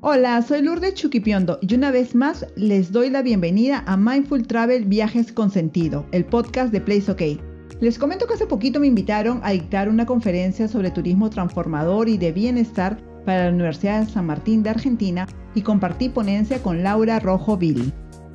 Hola, soy Lourdes Chuquipiondo y una vez más les doy la bienvenida a Mindful Travel Viajes con Sentido, el podcast de Place OK. Les comento que hace poquito me invitaron a dictar una conferencia sobre turismo transformador y de bienestar para la Universidad de San Martín de Argentina y compartí ponencia con Laura Rojo Billy.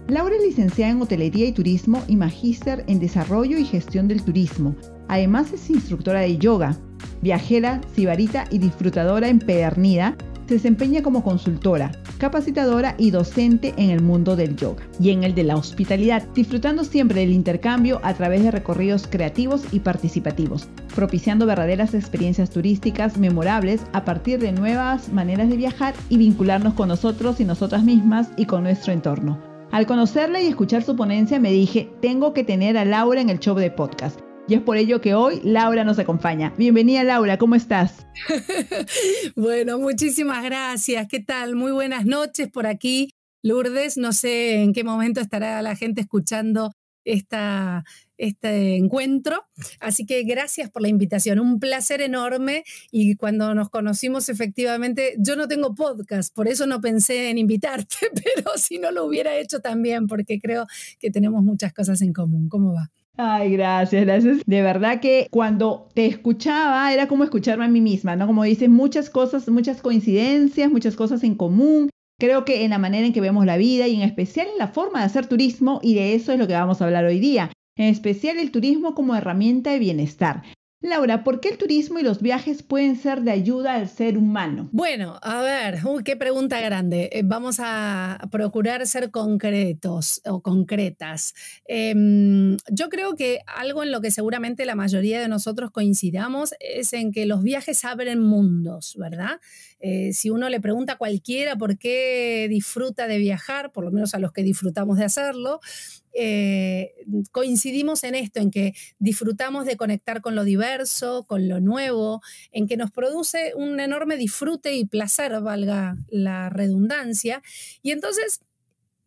Laura es licenciada en Hotelería y Turismo y magíster en Desarrollo y Gestión del Turismo. Además es instructora de yoga, viajera, sibarita y disfrutadora empedernida. Se desempeña como consultora, capacitadora y docente en el mundo del yoga y en el de la hospitalidad, disfrutando siempre del intercambio a través de recorridos creativos y participativos, propiciando verdaderas experiencias turísticas memorables a partir de nuevas maneras de viajar y vincularnos con nosotros y nosotras mismas y con nuestro entorno. Al conocerla y escuchar su ponencia me dije, tengo que tener a Laura en el show de podcast. Y es por ello que hoy Laura nos acompaña. Bienvenida Laura, ¿cómo estás? bueno, muchísimas gracias. ¿Qué tal? Muy buenas noches por aquí. Lourdes, no sé en qué momento estará la gente escuchando esta, este encuentro. Así que gracias por la invitación, un placer enorme y cuando nos conocimos efectivamente, yo no tengo podcast, por eso no pensé en invitarte, pero si no lo hubiera hecho también, porque creo que tenemos muchas cosas en común. ¿Cómo va? Ay, gracias, gracias. De verdad que cuando te escuchaba era como escucharme a mí misma, ¿no? Como dices, muchas cosas, muchas coincidencias, muchas cosas en común. Creo que en la manera en que vemos la vida y en especial en la forma de hacer turismo, y de eso es lo que vamos a hablar hoy día, en especial el turismo como herramienta de bienestar. Laura, ¿por qué el turismo y los viajes pueden ser de ayuda al ser humano? Bueno, a ver, uh, qué pregunta grande. Eh, vamos a procurar ser concretos o concretas. Em, yo creo que algo en lo que seguramente la mayoría de nosotros coincidamos es en que los viajes abren mundos, ¿verdad? Eh, si uno le pregunta a cualquiera por qué disfruta de viajar, por lo menos a los que disfrutamos de hacerlo, eh, coincidimos en esto, en que disfrutamos de conectar con lo diverso, con lo nuevo, en que nos produce un enorme disfrute y placer, valga la redundancia. Y entonces,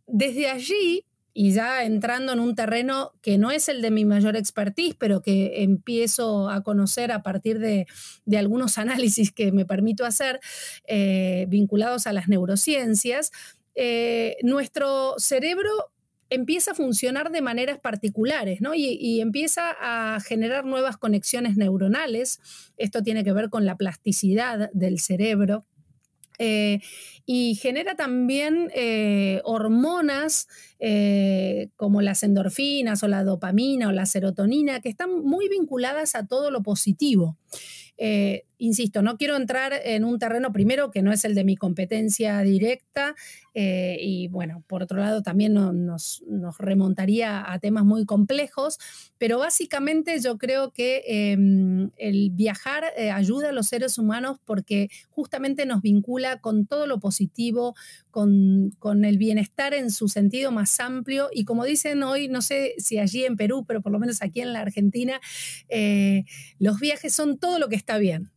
desde allí, y ya entrando en un terreno que no es el de mi mayor expertise, pero que empiezo a conocer a partir de, algunos análisis que me permito hacer eh, vinculados a las neurociencias, eh, nuestro cerebro empieza a funcionar de maneras particulares, Y, empieza a generar nuevas conexiones neuronales. Esto tiene que ver con la plasticidad del cerebro. Eh, y genera también eh, hormonas eh, como las endorfinas o la dopamina o la serotonina que están muy vinculadas a todo lo positivo insisto, no quiero entrar en un terreno primero que no es el de mi competencia directa eh, y bueno, por otro lado también nos, remontaría a temas muy complejos, pero básicamente yo creo que em, el viajar eh, ayuda a los seres humanos porque justamente nos vincula con todo lo positivo, con el bienestar en su sentido más amplio y como dicen hoy, no sé si allí en Perú, pero por lo menos aquí en la Argentina, eh, los viajes son todo lo que está bien.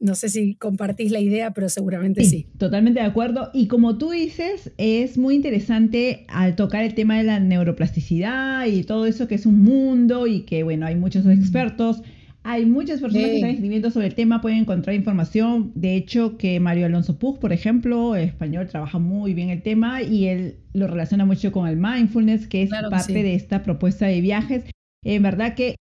No sé si compartís la idea, pero seguramente sí, Totalmente de acuerdo. Y como tú dices, es muy interesante al tocar el tema de la neuroplasticidad y todo eso que es un mundo y que, bueno, hay muchos mm. expertos. Hay muchas personas que están escribiendo sobre el tema, pueden encontrar información. De hecho, que Mario Alonso Puz, por ejemplo, español, trabaja muy bien el tema y él lo relaciona mucho con el mindfulness, que es parte de esta propuesta de viajes. En verdad que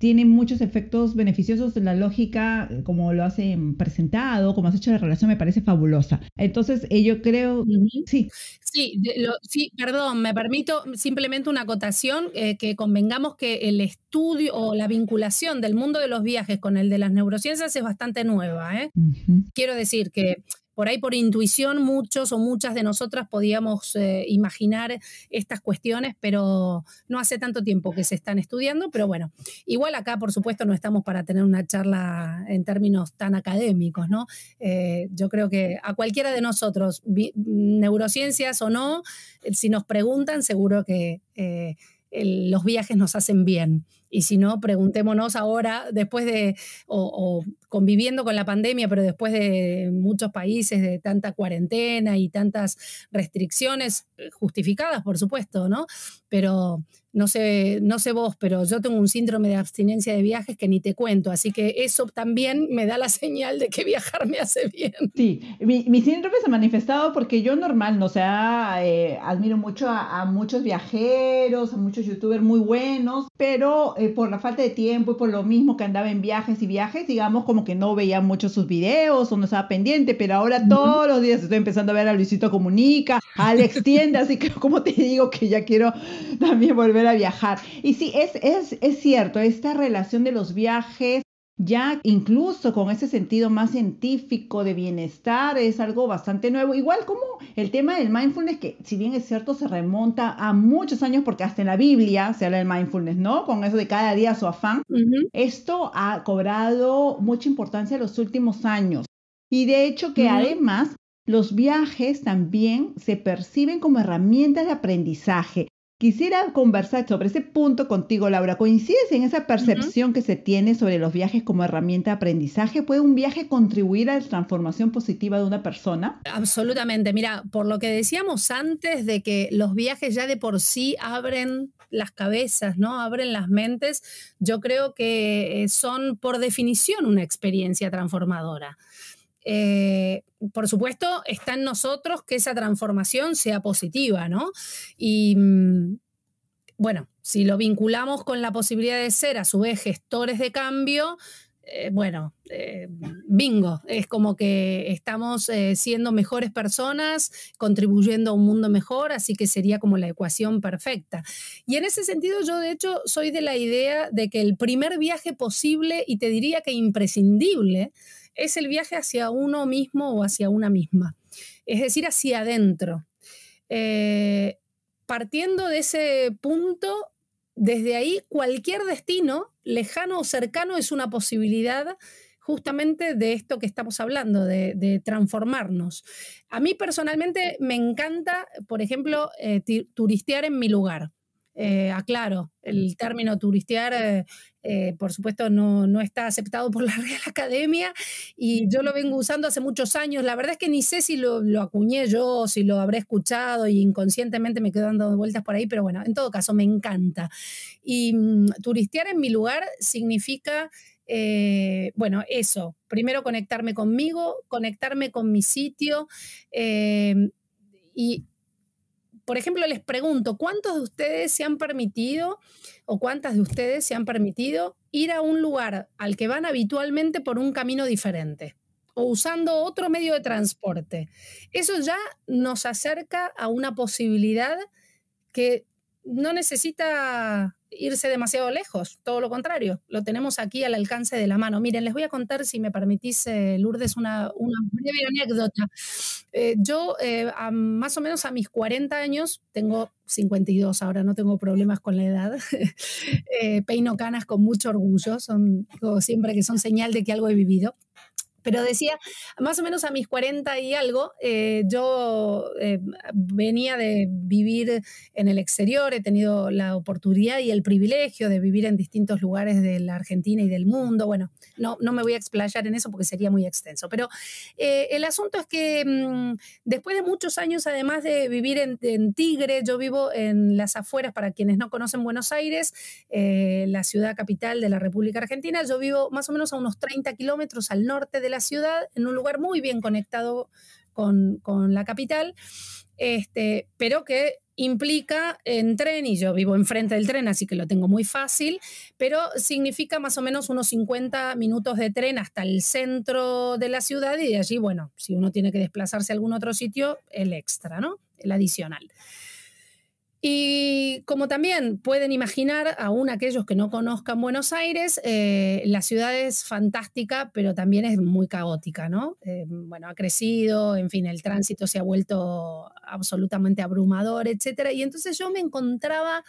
tiene muchos efectos beneficiosos. La lógica, eh, como lo has presentado, como has hecho la relación, me parece fabulosa. Entonces, eh, yo creo. Sí. Sí, perdón, me permito simplemente una acotación: eh, que convengamos que el estudio o la vinculación del mundo de los viajes con el de las neurociencias es bastante nueva. Quiero decir que por ahí por intuición muchos o muchas de nosotras podíamos eh, imaginar estas cuestiones, pero no hace tanto tiempo que se están estudiando, pero bueno, igual acá por supuesto no estamos para tener una charla en términos tan académicos, ¿no? Eh, yo creo que a cualquiera de nosotros, neurociencias o no, si nos preguntan, seguro que eh, los viajes nos hacen bien. Y si no, preguntémonos ahora, después de, o, conviviendo con la pandemia, pero después de muchos países, de tanta cuarentena y tantas restricciones, eh, justificadas, por supuesto, ¿no? Pero no sé, no sé vos, pero yo tengo un síndrome de abstinencia de viajes que ni te cuento, así que eso también me da la señal de que viajar me hace bien. Sí, mi, mi síndrome se ha manifestado porque yo normal, no o sea, ah, eh, admiro mucho a, muchos viajeros, a muchos youtubers muy buenos, pero eh, por la falta de tiempo y por lo mismo que andaba en viajes y viajes, digamos como que no veía mucho sus videos o no estaba pendiente, pero ahora todos los días estoy empezando a ver a Luisito Comunica, a Alex Tienda, así que como te digo que ya quiero también volver viajar. Y sí, es, es, cierto, esta relación de los viajes ya incluso con ese sentido más científico de bienestar es algo bastante nuevo. Igual como el tema del mindfulness, que si bien es cierto, se remonta a muchos años, porque hasta en la Biblia se habla del mindfulness, ¿no? Con eso de cada día su afán. Esto ha cobrado mucha importancia en los últimos años. Y de hecho que además los viajes también se perciben como herramientas de aprendizaje. Quisiera conversar sobre ese punto contigo, Laura. ¿Coincides en esa percepción que se tiene sobre los viajes como herramienta de aprendizaje? ¿Puede un viaje contribuir a la transformación positiva de una persona? Absolutamente. Mira, por lo que decíamos antes de que los viajes ya de por sí abren las cabezas, ¿no? Abren las mentes. Yo creo que eh, son por definición una experiencia transformadora. Eh, por supuesto, está en nosotros que esa transformación sea positiva, ¿no? Y mm, bueno, si lo vinculamos con la posibilidad de ser a su vez gestores de cambio, eh, bueno, eh, bingo, es como que estamos siendo mejores personas, contribuyendo a un mundo mejor, así que sería como la ecuación perfecta. Y en ese sentido yo de hecho soy de la idea de que el primer viaje posible y te diría que imprescindible es el viaje hacia uno mismo o hacia una misma, es decir, hacia adentro. Eh, partiendo de ese punto, desde ahí cualquier destino, lejano o cercano, es una posibilidad justamente de esto que estamos hablando, de, transformarnos. A mí personalmente me encanta, por ejemplo, eh, turistear en mi lugar. Eh, aclaro, el término turistear, eh, eh, por supuesto, no, está aceptado por la Real Academia y yo lo vengo usando hace muchos años. La verdad es que ni sé si lo, acuñé yo, si lo habré escuchado y inconscientemente me quedo dando vueltas por ahí, pero bueno, en todo caso, me encanta. Y mm, turistear en mi lugar significa... bueno, eso, primero conectarme conmigo, conectarme con mi sitio y por ejemplo, les pregunto, ¿cuántos de ustedes se han permitido o cuántas de ustedes se han permitido ir a un lugar al que van habitualmente por un camino diferente? o usando otro medio de transporte. Eso ya nos acerca a una posibilidad que no necesita irse demasiado lejos, todo lo contrario, lo tenemos aquí al alcance de la mano. Miren, les voy a contar, si me permitís, eh, Lourdes, una, una, breve anécdota. Eh, yo, eh, más o menos a mis 40 años, tengo 52 ahora, no tengo problemas con la edad, peino canas con mucho orgullo, son, siempre que son señal de que algo he vivido. Pero decía, más o menos a mis 40 y algo, eh, yo eh, venía de vivir en el exterior, he tenido la oportunidad y el privilegio de vivir en distintos lugares de la Argentina y del mundo. Bueno, no, no me voy a explayar en eso porque sería muy extenso, pero eh, el asunto es que mm, después de muchos años, además de vivir en, en, Tigre, yo vivo en las afueras, para quienes no conocen Buenos Aires, la ciudad capital de la República Argentina, yo vivo más o menos a unos 30 kilómetros al norte de la ciudad, en un lugar muy bien conectado con, la capital, este, pero que implica en tren, y yo vivo enfrente del tren, así que lo tengo muy fácil, pero significa más o menos unos 50 minutos de tren hasta el centro de la ciudad y de allí, bueno, si uno tiene que desplazarse a algún otro sitio, el extra, ¿no? El adicional. Y como también pueden imaginar, aún aquellos que no conozcan Buenos Aires, eh, la ciudad es fantástica, pero también es muy caótica, ¿no? Eh, bueno, ha crecido, en fin, el tránsito se ha vuelto absolutamente abrumador, etcétera. Y entonces yo me encontraba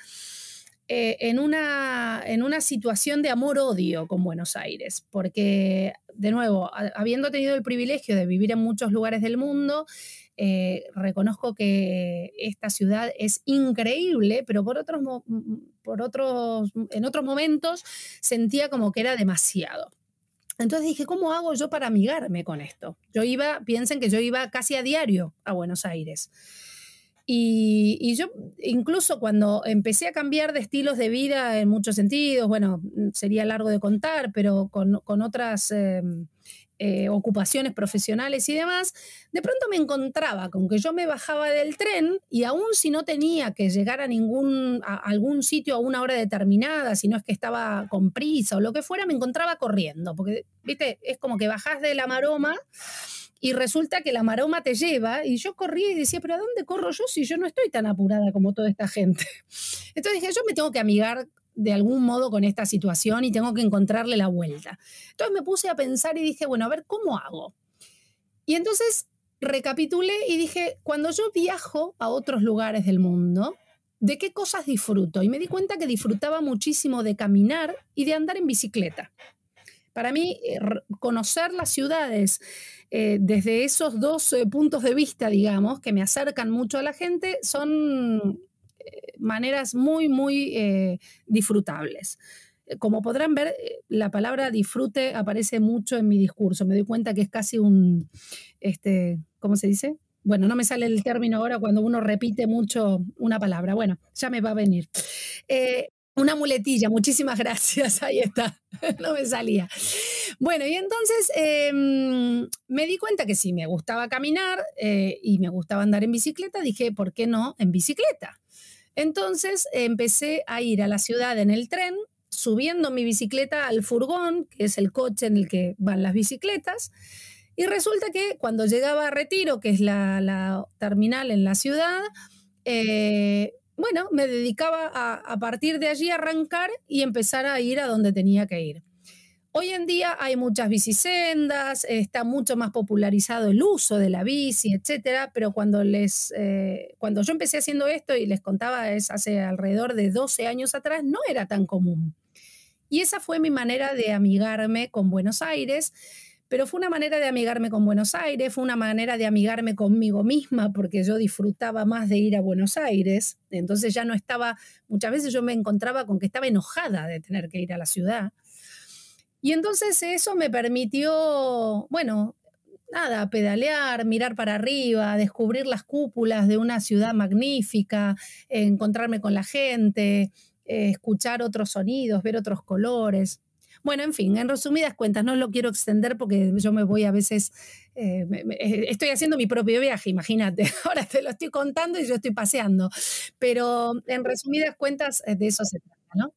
eh, en, una, en una situación de amor-odio con Buenos Aires, porque, de nuevo, habiendo tenido el privilegio de vivir en muchos lugares del mundo, eh, reconozco que esta ciudad es increíble, pero por otros, por otros, en otros momentos sentía como que era demasiado. Entonces dije, ¿cómo hago yo para amigarme con esto? Yo iba, piensen que yo iba casi a diario a Buenos Aires. Y, yo, incluso cuando empecé a cambiar de estilos de vida en muchos sentidos, bueno, sería largo de contar, pero con, otras... Em, eh, ocupaciones profesionales y demás, de pronto me encontraba con que yo me bajaba del tren y aún si no tenía que llegar a ningún algún sitio a una hora determinada, si no es que estaba con prisa o lo que fuera, me encontraba corriendo, porque viste, es como que bajás de la maroma y resulta que la maroma te lleva y yo corría y decía, pero ¿a dónde corro yo si yo no estoy tan apurada como toda esta gente? Entonces dije, yo me tengo que amigar de algún modo con esta situación y tengo que encontrarle la vuelta. Entonces me puse a pensar y dije, bueno, a ver, ¿cómo hago? Y entonces recapitulé y dije, cuando yo viajo a otros lugares del mundo, ¿de qué cosas disfruto? Y me di cuenta que disfrutaba muchísimo de caminar y de andar en bicicleta. Para mí, eh, conocer las ciudades eh, desde esos dos eh, puntos de vista, digamos, que me acercan mucho a la gente, son maneras muy, muy eh, disfrutables. Como podrán ver, eh, la palabra disfrute aparece mucho en mi discurso. Me doy cuenta que es casi un, este, ¿cómo se dice? Bueno, no me sale el término ahora cuando uno repite mucho una palabra. Bueno, ya me va a venir. Eh, una muletilla, muchísimas gracias, ahí está, no me salía. Bueno, y entonces em, me di cuenta que si me gustaba caminar y me gustaba andar en bicicleta, dije, ¿por qué no en bicicleta? Entonces empecé a ir a la ciudad en el tren, subiendo mi bicicleta al furgón, que es el coche en el que van las bicicletas. Y resulta que cuando llegaba a Retiro, que es la, terminal en la ciudad, eh, bueno, me dedicaba a, a partir de allí arrancar y empezar a ir a donde tenía que ir. Hoy en día hay muchas bicisendas, está mucho más popularizado el uso de la bici, etcétera, pero cuando, les, eh, cuando yo empecé haciendo esto y les contaba es hace alrededor de 12 años atrás, no era tan común. Y esa fue mi manera de amigarme con Buenos Aires, pero fue una manera de amigarme con Buenos Aires, fue una manera de amigarme conmigo misma, porque yo disfrutaba más de ir a Buenos Aires, entonces ya no estaba, muchas veces yo me encontraba con que estaba enojada de tener que ir a la ciudad y entonces eso me permitió, bueno, nada, pedalear, mirar para arriba, descubrir las cúpulas de una ciudad magnífica, encontrarme con la gente, eh, escuchar otros sonidos, ver otros colores. Bueno, en fin, en resumidas cuentas, no lo quiero extender porque yo me voy a veces, eh, eh, estoy haciendo mi propio viaje, imagínate, ahora te lo estoy contando y yo estoy paseando, pero en resumidas cuentas de eso se trata, ¿no?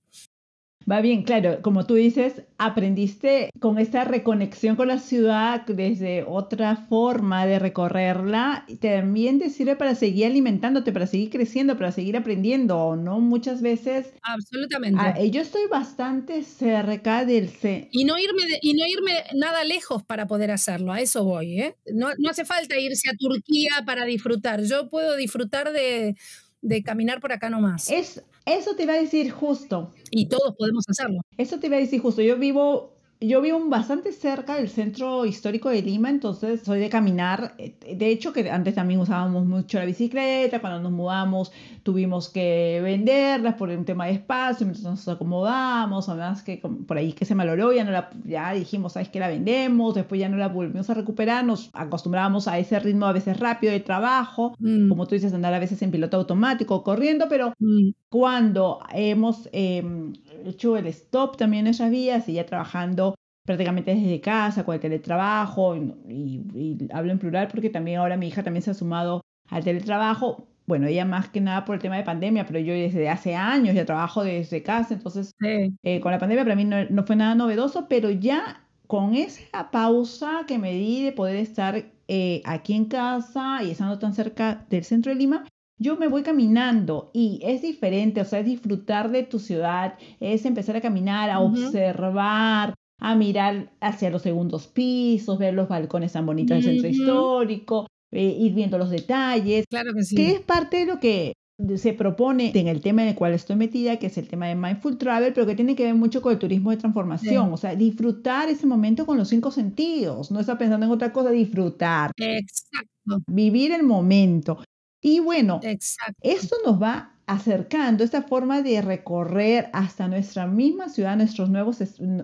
Va bien, claro, como tú dices, aprendiste con esta reconexión con la ciudad desde otra forma de recorrerla, también te sirve para seguir alimentándote, para seguir creciendo, para seguir aprendiendo, ¿no? Muchas veces. Absolutamente. Ah, eh, yo estoy bastante cerca del C. Y no irme y no irme nada lejos para poder hacerlo, a eso voy, ¿eh? No, hace falta irse a Turquía para disfrutar, yo puedo disfrutar de de caminar por acá nomás. Es eso te va a decir justo. Y todos podemos hacerlo. Eso te va a decir justo. Yo vivo yo vivo bastante cerca del centro histórico de Lima, entonces soy de caminar. Eh, de hecho, que antes también usábamos mucho la bicicleta, cuando nos mudamos tuvimos que venderlas por un tema de espacio, entonces nos acomodamos, además que por ahí que se maloló, ya, ya dijimos, ¿sabes qué? La vendemos, después ya no la volvimos a recuperar, nos acostumbrábamos a ese ritmo a veces rápido de trabajo, mm. como tú dices, andar a veces en piloto automático, corriendo, pero mm. cuando hemos... Em, hecho el stop también en esas vías, y ya trabajando prácticamente desde casa, con el teletrabajo, y, hablo en plural porque también ahora mi hija también se ha sumado al teletrabajo. Bueno, ella más que nada por el tema de pandemia, pero yo desde hace años ya trabajo desde casa, entonces eh, con la pandemia para mí no, fue nada novedoso, pero ya con esa pausa que me di de poder estar eh, aquí en casa y estando tan cerca del centro de Lima, yo me voy caminando y es diferente, o sea, disfrutar de tu ciudad, es empezar a caminar, a observar, a mirar hacia los segundos pisos, ver los balcones tan bonitos del centro histórico, eh, ir viendo los detalles. Claro que sí. Que es parte de lo que se propone en el tema en el cual estoy metida, que es el tema de Mindful Travel, pero que tiene que ver mucho con el turismo de transformación, o sea, disfrutar ese momento con los cinco sentidos, no estar pensando en otra cosa, disfrutar. Exacto. Vivir el momento. Y bueno, esto nos va acercando, esta forma de recorrer hasta nuestra misma ciudad, nuestros nuevos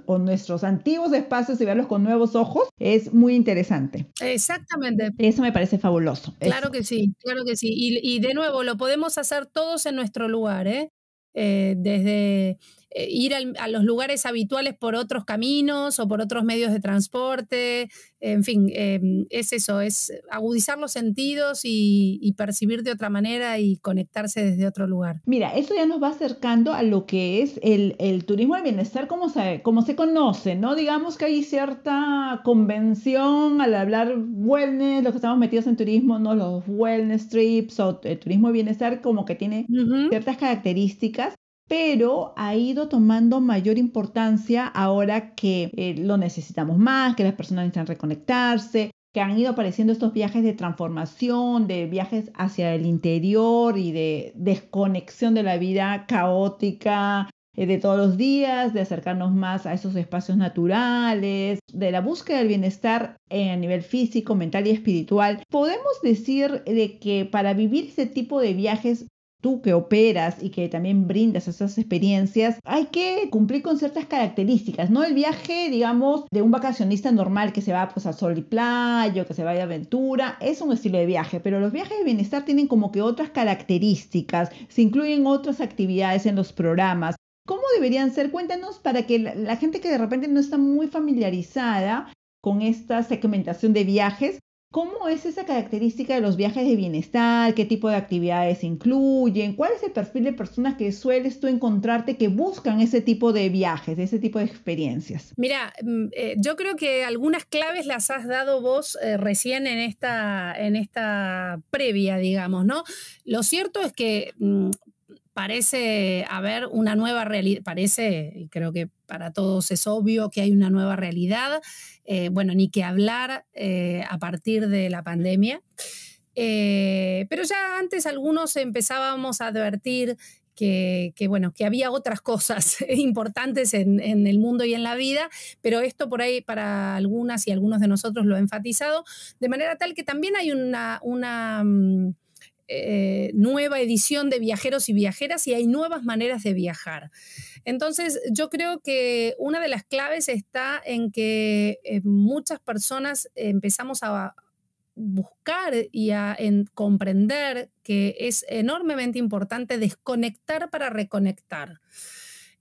o nuestros antiguos espacios y verlos con nuevos ojos, es muy interesante. Exactamente. Eso me parece fabuloso. Claro que sí, claro que sí. Y, de nuevo, lo podemos hacer todos en nuestro lugar, Eh, eh desde eh, ir a los lugares habituales por otros caminos o por otros medios de transporte. En fin, eh, es eso, es agudizar los sentidos y, percibir de otra manera y conectarse desde otro lugar. Mira, eso ya nos va acercando a lo que es el, turismo de bienestar como se, se conoce, ¿no? Digamos que hay cierta convención al hablar wellness, los que estamos metidos en turismo, ¿no? Los wellness trips o el eh, turismo de bienestar como que tiene ciertas características pero ha ido tomando mayor importancia ahora que eh, lo necesitamos más, que las personas necesitan reconectarse, que han ido apareciendo estos viajes de transformación, de viajes hacia el interior y de desconexión de la vida caótica eh, de todos los días, de acercarnos más a esos espacios naturales, de la búsqueda del bienestar a nivel físico, mental y espiritual. Podemos decir de que para vivir ese tipo de viajes tú que operas y que también brindas esas experiencias, hay que cumplir con ciertas características, ¿no? El viaje, digamos, de un vacacionista normal que se va pues a sol y playa o que se va de aventura, es un estilo de viaje, pero los viajes de bienestar tienen como que otras características, se incluyen otras actividades en los programas. ¿Cómo deberían ser? Cuéntanos para que la gente que de repente no está muy familiarizada con esta segmentación de viajes ¿Cómo es esa característica de los viajes de bienestar? ¿Qué tipo de actividades incluyen? ¿Cuál es el perfil de personas que sueles tú encontrarte que buscan ese tipo de viajes, ese tipo de experiencias? Mira, mm, eh, yo creo que algunas claves las has dado vos eh, recién en esta, en esta previa, digamos, ¿no? Lo cierto es que mm, parece haber una nueva realidad, parece, y creo que para todos es obvio que hay una nueva realidad, eh, bueno, ni que hablar eh, a partir de la pandemia. Eh, pero ya antes algunos empezábamos a advertir que, bueno, que había otras cosas importantes en, el mundo y en la vida, pero esto por ahí para algunas y algunos de nosotros lo ha enfatizado, de manera tal que también hay una, mm, eh, nueva edición de viajeros y viajeras y hay nuevas maneras de viajar. Entonces, yo creo que una de las claves está en que eh, muchas personas empezamos a buscar y a comprender que es enormemente importante desconectar para reconectar.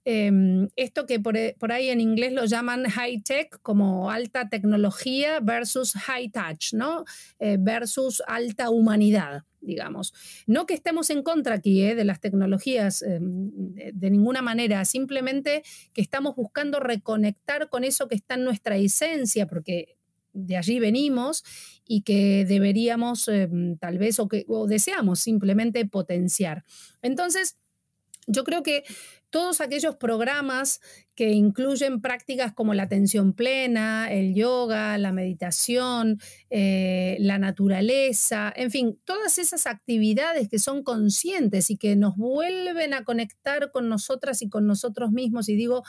Em, esto que eh, por, ahí en inglés lo llaman high tech, como alta tecnología versus high touch, ¿no? Eh, versus alta humanidad digamos. No que estemos en contra aquí eh, de las tecnologías em, de ninguna manera, simplemente que estamos buscando reconectar con eso que está en nuestra esencia, porque de allí venimos y que deberíamos em, tal vez o que o deseamos simplemente potenciar. Entonces, yo creo que todos aquellos programas que incluyen prácticas como la atención plena, el yoga, la meditación, eh, la naturaleza, en fin, todas esas actividades que son conscientes y que nos vuelven a conectar con nosotras y con nosotros mismos, y digo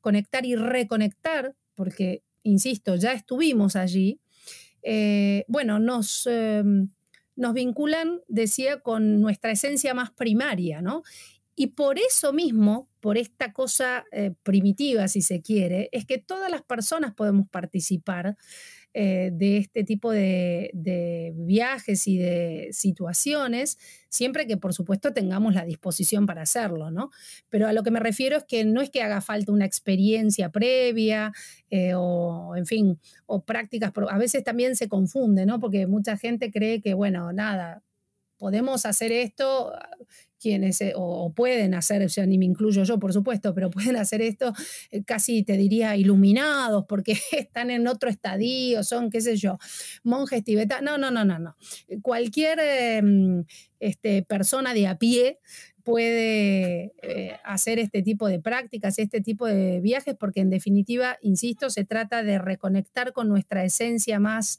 conectar y reconectar, porque, insisto, ya estuvimos allí, eh, bueno, nos... Em, nos vinculan, decía, con nuestra esencia más primaria, ¿no? Y por eso mismo, por esta cosa eh, primitiva, si se quiere, es que todas las personas podemos participar eh, de este tipo de, viajes y de situaciones, siempre que por supuesto tengamos la disposición para hacerlo, ¿no? Pero a lo que me refiero es que no es que haga falta una experiencia previa eh, o, en fin, o prácticas, a veces también se confunde, ¿no? Porque mucha gente cree que, bueno, nada, podemos hacer esto quienes eh, o, pueden hacer, o sea, ni me incluyo yo, por supuesto, pero pueden hacer esto eh, casi, te diría, iluminados, porque están en otro estadio, son, qué sé yo, monjes tibetanos. No, no, no, no, no. Cualquier em, este, persona de a pie puede eh, hacer este tipo de prácticas, este tipo de viajes, porque en definitiva, insisto, se trata de reconectar con nuestra esencia más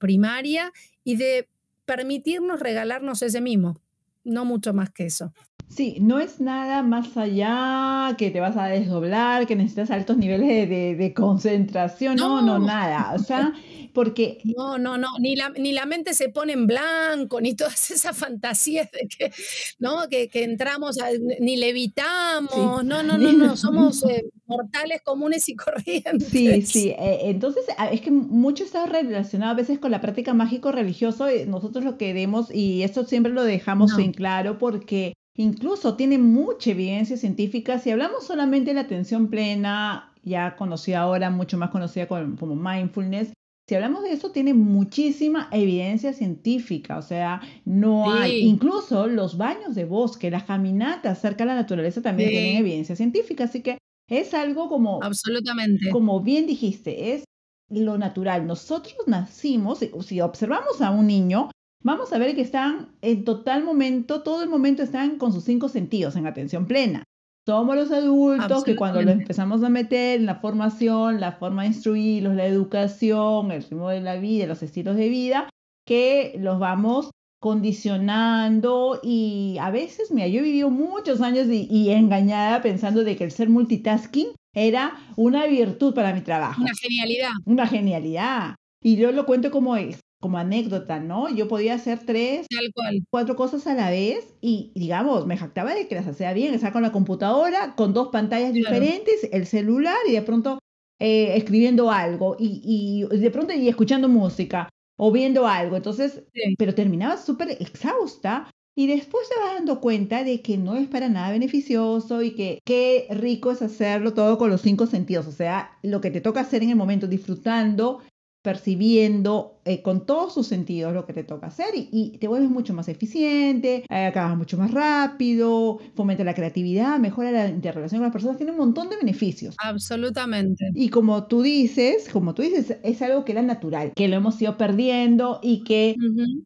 primaria y de permitirnos regalarnos ese mismo no mucho más que eso. Sí, no es nada más allá que te vas a desdoblar, que necesitas altos niveles de, concentración, no. no, nada. O sea, porque... No, no, no, ni la, ni la mente se pone en blanco, ni todas esas fantasías de que, ¿no? que, que entramos, ni levitamos, no, no, no, no, somos... mortales comunes y corrientes. Sí, sí. E, entonces, es que mucho está relacionado a veces con la práctica mágico-religiosa. Eh, nosotros lo queremos, y esto siempre lo dejamos en claro, porque incluso tiene mucha evidencia científica. Si hablamos solamente de la atención plena, ya conocida ahora, mucho más conocida como mindfulness, si hablamos de eso, tiene muchísima evidencia científica, o sea, no hay, incluso los baños de bosque, las caminatas cerca de la naturaleza también tienen evidencia científica, así que es algo como... Absolutamente. Como bien dijiste, es lo natural. Nosotros nacimos, eh, si observamos a un niño, vamos a ver que están en total momento, todo el momento están con sus cinco sentidos en atención plena. Somos los adultos que cuando los empezamos a meter en la formación, la forma de instruirlos, la educación, el ritmo de la vida, los estilos de vida, que los vamos condicionando y a veces, mira, yo he vivido muchos años y, engañada pensando de que el ser multitasking era una virtud para mi trabajo. Una genialidad. Una genialidad. Y yo lo cuento como, como anécdota, ¿no? Yo podía hacer tres, eh, cuatro cosas a la vez y, digamos, me jactaba de que las hacía bien, estaba con la computadora, con dos pantallas diferentes, el celular y de pronto eh, escribiendo algo y, y, de pronto y escuchando música o viendo algo. Entonces, pero terminaba súper exhausta y después te vas dando cuenta de que no es para nada beneficioso y que qué rico es hacerlo todo con los cinco sentidos. O sea, lo que te toca hacer en el momento, disfrutando, percibiendo, eh, con todos sus sentidos lo que te toca hacer y, te vuelves mucho más eficiente, eh, acabas mucho más rápido, fomenta la creatividad, mejora la interrelación con las personas, tiene un montón de beneficios. Absolutamente. Y como tú dices, como tú dices, es algo que era natural, que lo hemos ido perdiendo y que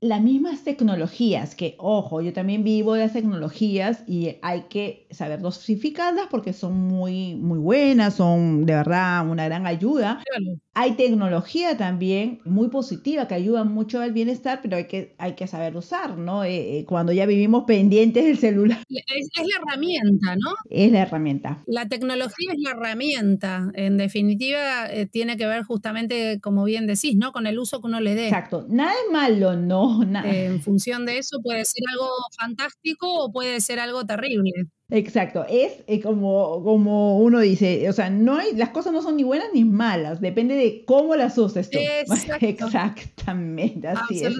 las mismas tecnologías, que ojo, yo también vivo de las tecnologías y hay que saber dosificarlas porque son muy, muy buenas, son de verdad una gran ayuda. Hay tecnología también muy positiva que ayuda mucho al bienestar, pero hay que, hay que saber usar, ¿no? Eh, eh, cuando ya vivimos pendientes del celular. Es, la herramienta, ¿no? Es la herramienta. La tecnología es la herramienta. En definitiva, eh, tiene que ver justamente, como bien decís, ¿no? Con el uso que uno le dé. Exacto. Nada es malo, no. en función de eso puede ser algo fantástico o puede ser algo terrible. Exacto, es eh, como, como uno dice, o sea, no las cosas no son ni buenas ni malas, depende de cómo las uses tú. Exactamente, así es,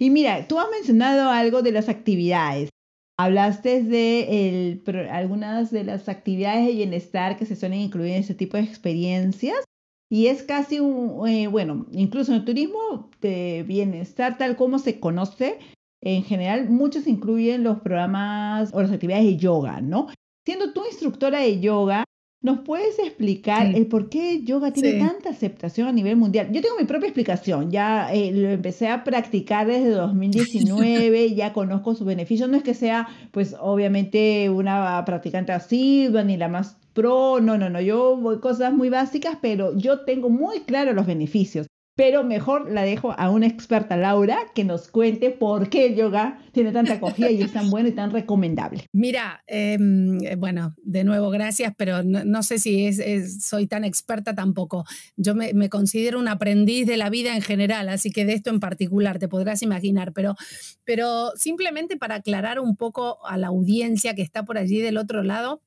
Y mira, tú has mencionado algo de las actividades. Hablaste de algunas de las actividades de bienestar que se suelen incluir en este tipo de experiencias. Y es casi un, eh, bueno, incluso en el turismo de bienestar tal como se conoce, en general, muchos incluyen los programas o las actividades de yoga, ¿no? Siendo tú instructora de yoga, ¿nos puedes explicar el por qué yoga tiene tanta aceptación a nivel mundial? Yo tengo mi propia explicación, ya eh, lo empecé a practicar desde 2019, ya conozco sus beneficios, no es que sea, pues obviamente, una practicante asidua ni la más pro, no, no, no, yo voy cosas muy básicas, pero yo tengo muy claro los beneficios pero mejor la dejo a una experta, Laura, que nos cuente por qué el yoga tiene tanta acogida y es tan bueno y tan recomendable. Mira, em, bueno, de nuevo, gracias, pero no, sé si soy tan experta tampoco. Yo me, me, considero un aprendiz de la vida en general, así que de esto en particular te podrás imaginar, pero, pero simplemente para aclarar un poco a la audiencia que está por allí del otro lado,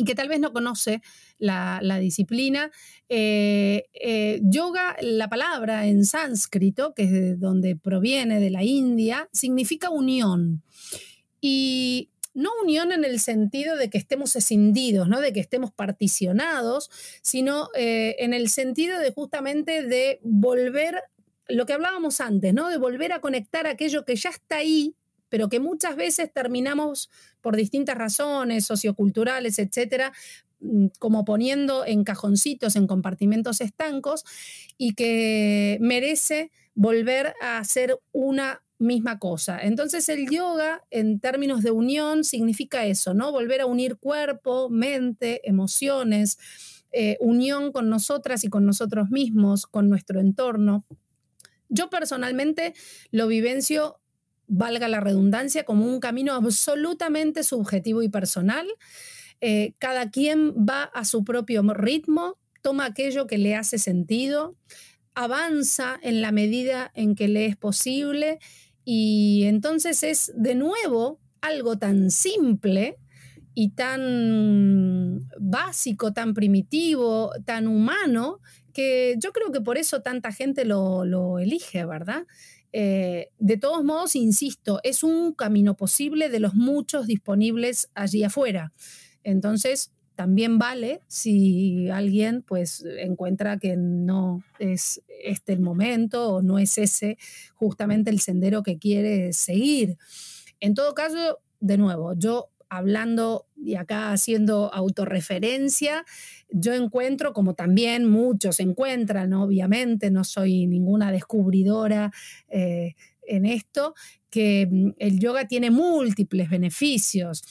y que tal vez no conoce la, disciplina. Eh, eh, yoga, la palabra en sánscrito, que es de donde proviene de la India, significa unión. Y no unión en el sentido de que estemos escindidos, ¿no? de que estemos particionados, sino eh, en el sentido de justamente de volver, lo que hablábamos antes, ¿no? de volver a conectar aquello que ya está ahí, pero que muchas veces terminamos por distintas razones socioculturales, etcétera, mm, como poniendo en cajoncitos, en compartimentos estancos, y que merece volver a hacer una misma cosa. Entonces el yoga en términos de unión significa eso, ¿no? Volver a unir cuerpo, mente, emociones, eh, unión con nosotras y con nosotros mismos, con nuestro entorno. Yo personalmente lo vivencio valga la redundancia, como un camino absolutamente subjetivo y personal. Eh, cada quien va a su propio ritmo, toma aquello que le hace sentido, avanza en la medida en que le es posible y entonces es de nuevo algo tan simple y tan básico, tan primitivo, tan humano, que yo creo que por eso tanta gente lo, lo elige, ¿verdad? Eh, de todos modos, insisto, es un camino posible de los muchos disponibles allí afuera. Entonces, también vale si alguien pues encuentra que no es este el momento o no es ese justamente el sendero que quiere seguir. En todo caso, de nuevo, yo hablando y acá haciendo autorreferencia, yo encuentro, como también muchos encuentran, obviamente, no soy ninguna descubridora eh, en esto, que mm, el yoga tiene múltiples beneficios.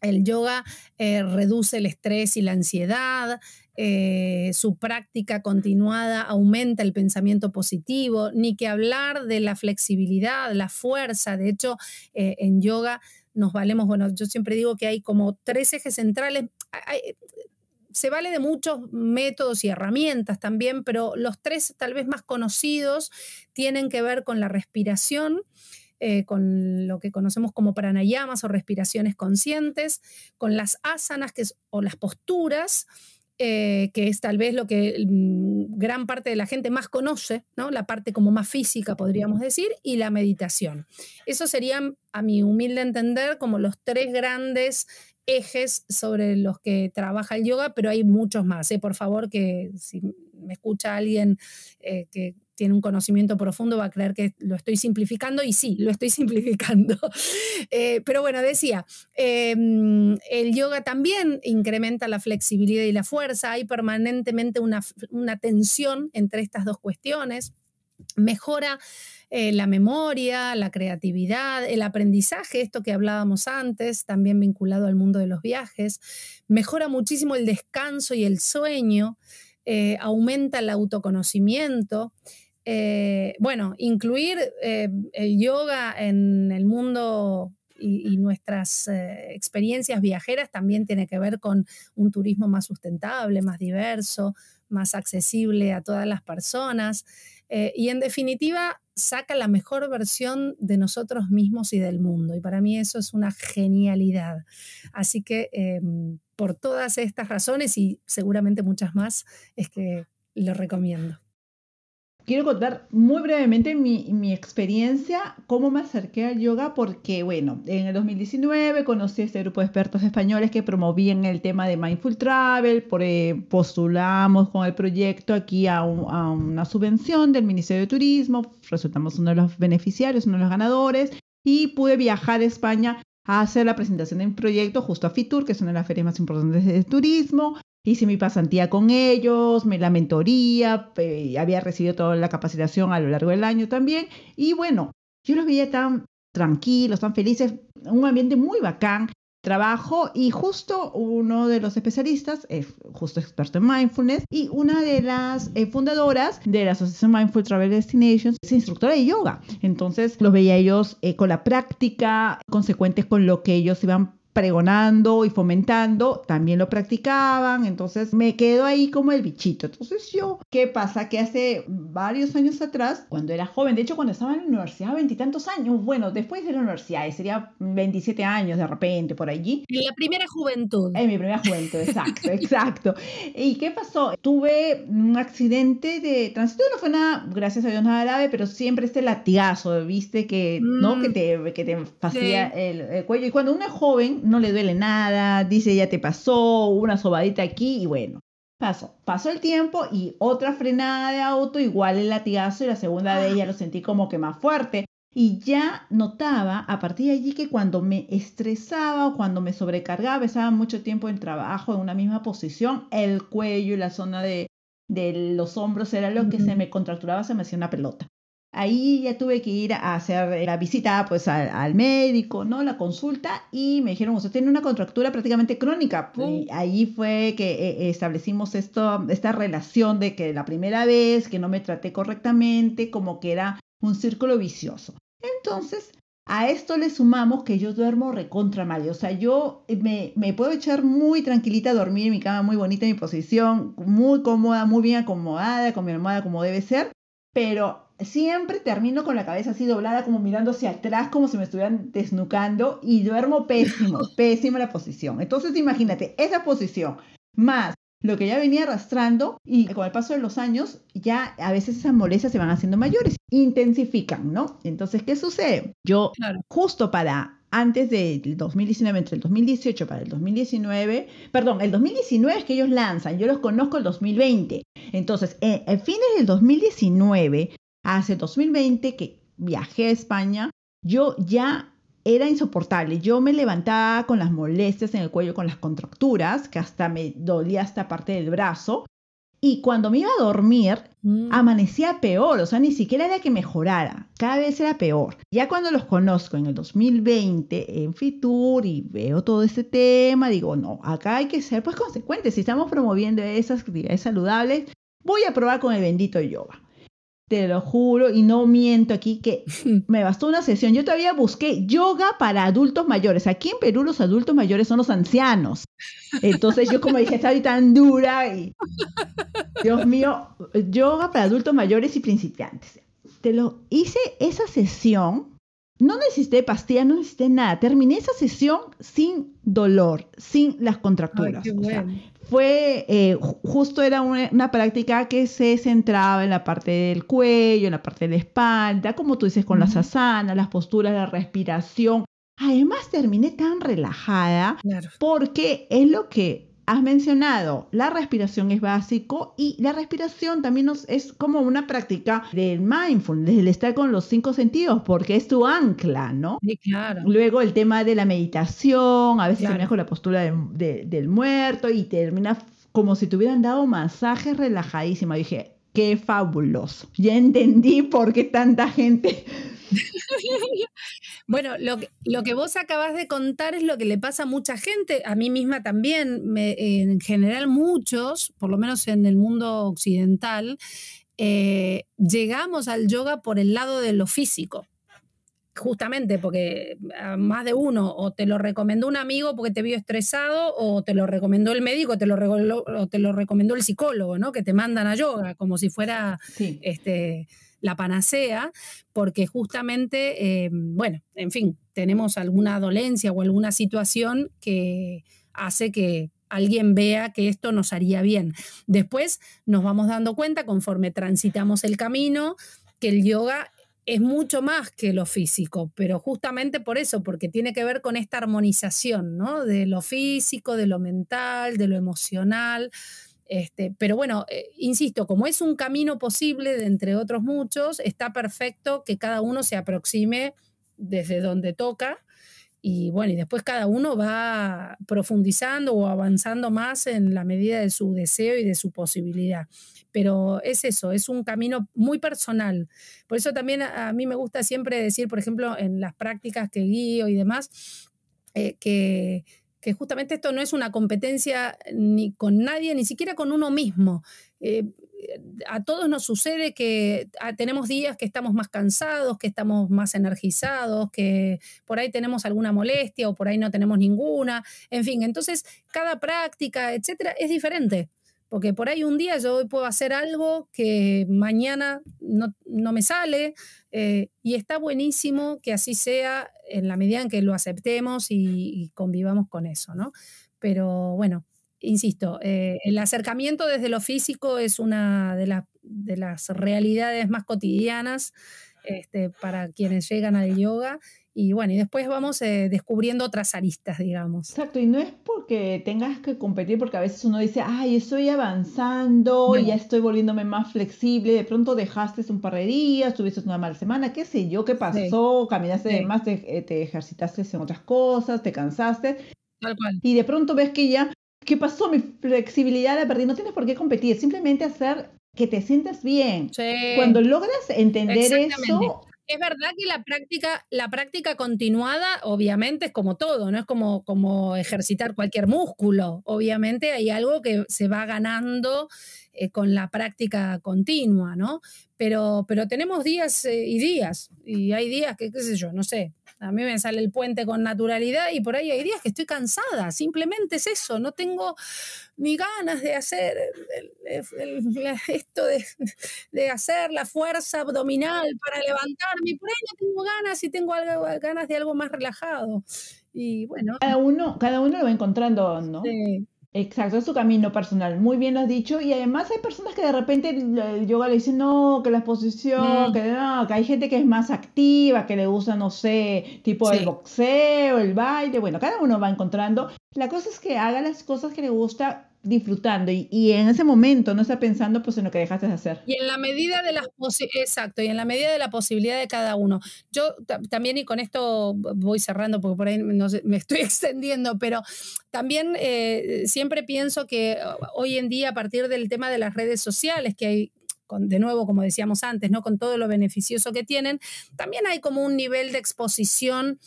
El yoga eh, reduce el estrés y la ansiedad, eh, su práctica continuada aumenta el pensamiento positivo, ni que hablar de la flexibilidad, la fuerza. De hecho, en yoga nos valemos, bueno, yo siempre digo que hay como tres ejes centrales. Eh, se vale de muchos métodos y herramientas también, pero los tres tal vez más conocidos tienen que ver con la respiración, eh, con lo que conocemos como pranayamas o respiraciones conscientes, con las asanas que o las posturas eh, que es tal vez lo que mm, gran parte de la gente más conoce, ¿no? la parte como más física, podríamos decir, y la meditación. Eso serían, a mi humilde entender, como los tres grandes ejes sobre los que trabaja el yoga, pero hay muchos más. ¿eh? Por favor, que si me escucha alguien eh, que tiene un conocimiento profundo va a creer que lo estoy simplificando y sí, lo estoy simplificando. Eh, pero bueno, decía, em, el yoga también incrementa la flexibilidad y la fuerza, hay permanentemente una, tensión entre estas dos cuestiones, mejora eh, la memoria, la creatividad, el aprendizaje, esto que hablábamos antes, también vinculado al mundo de los viajes, mejora muchísimo el descanso y el sueño. Eh, aumenta el autoconocimiento eh, bueno, incluir eh, el yoga en el mundo y, nuestras eh, experiencias viajeras también tiene que ver con un turismo más sustentable, más diverso, más accesible a todas las personas y en definitiva saca la mejor versión de nosotros mismos y del mundo. Y para mí eso es una genialidad. Así que por todas estas razones y seguramente muchas más es que lo recomiendo quiero contar muy brevemente mi, mi, experiencia, cómo me acerqué al yoga, porque bueno, en el 2019 conocí a este grupo de expertos españoles que promovían el tema de Mindful Travel, eh, postulamos con el proyecto aquí a, a una subvención del Ministerio de Turismo, resultamos uno de los beneficiarios, uno de los ganadores, y pude viajar a España a hacer la presentación del proyecto justo a FITUR, que es una de las ferias más importantes de turismo hice mi pasantía con ellos, me la mentoría, había recibido toda la capacitación a lo largo del año también. Y bueno, yo los veía tan tranquilos, tan felices, un ambiente muy bacán, trabajo y justo uno de los especialistas, es eh, justo experto en mindfulness, y una de las eh, fundadoras de la Asociación Mindful Travel Destinations es instructora de yoga. Entonces los veía ellos eh, con la práctica, consecuentes con lo que ellos iban pregonando y fomentando, también lo practicaban, entonces me quedo ahí como el bichito. Entonces yo, ¿qué pasa? Que hace varios años atrás, cuando era joven, de hecho cuando estaba en la universidad, veintitantos años, bueno, después de la universidad, sería 27 años de repente, por allí. En la primera juventud. En mi primera juventud, exacto, exacto. ¿Y qué pasó? Tuve un accidente de tránsito, no fue nada, gracias a Dios, nada grave, pero siempre este latigazo, viste, que, ¿no? Mm. que te, que te el, el cuello. Y cuando uno es joven, no le duele nada, dice ya te pasó, una sobadita aquí y bueno. Pasó, pasó el tiempo y otra frenada de auto, igual el latigazo y la segunda de ella lo sentí como que más fuerte. Y ya notaba a partir de allí que cuando me estresaba o cuando me sobrecargaba, estaba mucho tiempo en trabajo, en una misma posición, el cuello y la zona de, los hombros era lo que se me contracturaba, se me hacía una pelota. Ahí ya tuve que ir a hacer eh, la visita pues al, médico, ¿no? La consulta y me dijeron, usted tiene una contractura prácticamente crónica. ahí fue que eh, establecimos esto, esta relación de que la primera vez que no me traté correctamente, como que era un círculo vicioso. Entonces, a esto le sumamos que yo duermo recontra mal. O sea, yo eh, me, me, puedo echar muy tranquilita a dormir en mi cama, muy bonita en mi posición, muy cómoda, muy bien acomodada, con mi almohada como debe ser. Pero siempre termino con la cabeza así doblada, como mirando hacia atrás, como si me estuvieran desnucando y duermo pésimo, pésima la posición. Entonces imagínate, esa posición más lo que ya venía arrastrando y con el paso de los años ya a veces esas molestias se van haciendo mayores, intensifican, ¿no? Entonces, ¿qué sucede? Yo justo para antes del 2019, entre el 2018 para el 2019, perdón, el 2019 es que ellos lanzan, yo los conozco el 2020. Entonces, fines del 2019, hace 2020 que viajé a España, yo ya era insoportable. Yo me levantaba con las molestias en el cuello, con las contracturas, que hasta me dolía esta parte del brazo. Y cuando me iba a dormir, mm. amanecía peor, o sea, ni siquiera era que mejorara, cada vez era peor. Ya cuando los conozco en el 2020 en Fitur y veo todo este tema, digo, no, acá hay que ser pues consecuentes, si estamos promoviendo esas actividades saludables, voy a probar con el bendito yoga te lo juro, y no miento aquí, que me bastó una sesión. Yo todavía busqué yoga para adultos mayores. Aquí en Perú los adultos mayores son los ancianos. Entonces yo como dije, estoy tan dura y... Dios mío, yoga para adultos mayores y principiantes. Te lo hice esa sesión no necesité pastilla, no necesité nada. Terminé esa sesión sin dolor, sin las contracturas. fue, eh, justo era una, práctica que se centraba en la parte del cuello, en la parte de la espalda, como tú dices, con la las asanas, las posturas, la respiración. Además, terminé tan relajada porque es lo que Has mencionado la respiración es básico y la respiración también es como una práctica del mindfulness, del estar con los cinco sentidos, porque es tu ancla, ¿no? Sí, claro. Luego el tema de la meditación, a veces la postura del muerto y termina como si te hubieran dado masajes relajadísimos. Dije, qué fabuloso. Ya entendí por qué tanta gente bueno, lo que, vos acabas de contar es lo que le pasa a mucha gente, a mí misma también, en general muchos, por lo menos en el mundo occidental, eh, llegamos al yoga por el lado de lo físico justamente porque más de uno o te lo recomendó un amigo porque te vio estresado o te lo recomendó el médico te lo o te lo recomendó el psicólogo no que te mandan a yoga como si fuera este, la panacea, porque justamente, eh, bueno, en fin, tenemos alguna dolencia o alguna situación que hace que alguien vea que esto nos haría bien. Después nos vamos dando cuenta conforme transitamos el camino que el yoga es mucho más que lo físico, pero justamente por eso, porque tiene que ver con esta armonización, ¿no? De lo físico, de lo mental, de lo emocional, este, pero bueno, eh, insisto, como es un camino posible de entre otros muchos, está perfecto que cada uno se aproxime desde donde toca y bueno, y después cada uno va profundizando o avanzando más en la medida de su deseo y de su posibilidad. Pero es eso, es un camino muy personal. Por eso también a, mí me gusta siempre decir, por ejemplo, en las prácticas que guío y demás, eh, que que justamente esto no es una competencia eh, ni con nadie, ni siquiera con uno mismo. Eh, a todos nos sucede que ah, tenemos días que estamos más cansados, que estamos más energizados, que por ahí tenemos alguna molestia o por ahí no tenemos ninguna, en fin, entonces cada práctica, etcétera, es diferente. Porque por ahí un día yo hoy puedo hacer algo que mañana no, me sale eh, y está buenísimo que así sea en la medida en que lo aceptemos y, convivamos con eso, ¿no? Pero bueno, insisto, eh, el acercamiento desde lo físico es una de, de las realidades más cotidianas este, para quienes llegan al yoga y bueno, y después vamos eh, descubriendo otras aristas, digamos. Exacto, y no es porque tengas que competir, porque a veces uno dice, ay, estoy avanzando, ya estoy volviéndome más flexible, de pronto dejaste un par de días, tuviste una mala semana, qué sé yo, qué pasó, caminaste más, te, eh, te ejercitaste en otras cosas, te cansaste. Tal cual. Y de pronto ves que ya, ¿qué pasó? Mi flexibilidad la perdí, no tienes por qué competir, simplemente hacer que te sientas bien. Cuando logras entender eso, es verdad que la práctica, la práctica continuada, obviamente, es como todo, no es como, como ejercitar cualquier músculo. Obviamente hay algo que se va ganando eh, con la práctica continua, ¿no? Pero, pero tenemos días eh, y días, y hay días que, qué sé yo, no sé, a mí me sale el puente con naturalidad y por ahí hay días que estoy cansada, simplemente es eso, no tengo ni ganas de hacer esto de, hacer la fuerza abdominal para levantarme, por ahí no tengo ganas y tengo ganas de algo más relajado. Y bueno. Cada uno, cada uno lo va encontrando, ¿no? Sí. Exacto, es su camino personal. Muy bien lo has dicho. Y además hay personas que de repente el yoga le dicen, no, que la exposición, mm. que no, que hay gente que es más activa, que le gusta, no sé, tipo el boxeo, el baile. Bueno, cada uno va encontrando. La cosa es que haga las cosas que le gusta disfrutando y, en ese momento no está pensando pues en lo que dejaste de hacer. Y en la medida de las exacto, y en la medida de la posibilidad de cada uno. Yo también y con esto voy cerrando porque por ahí me estoy extendiendo, pero también eh, siempre pienso que uh, hoy en día a partir del tema de las redes sociales que hay de nuevo, como decíamos antes, ¿no? con todo lo beneficioso que tienen, también hay como un nivel de exposición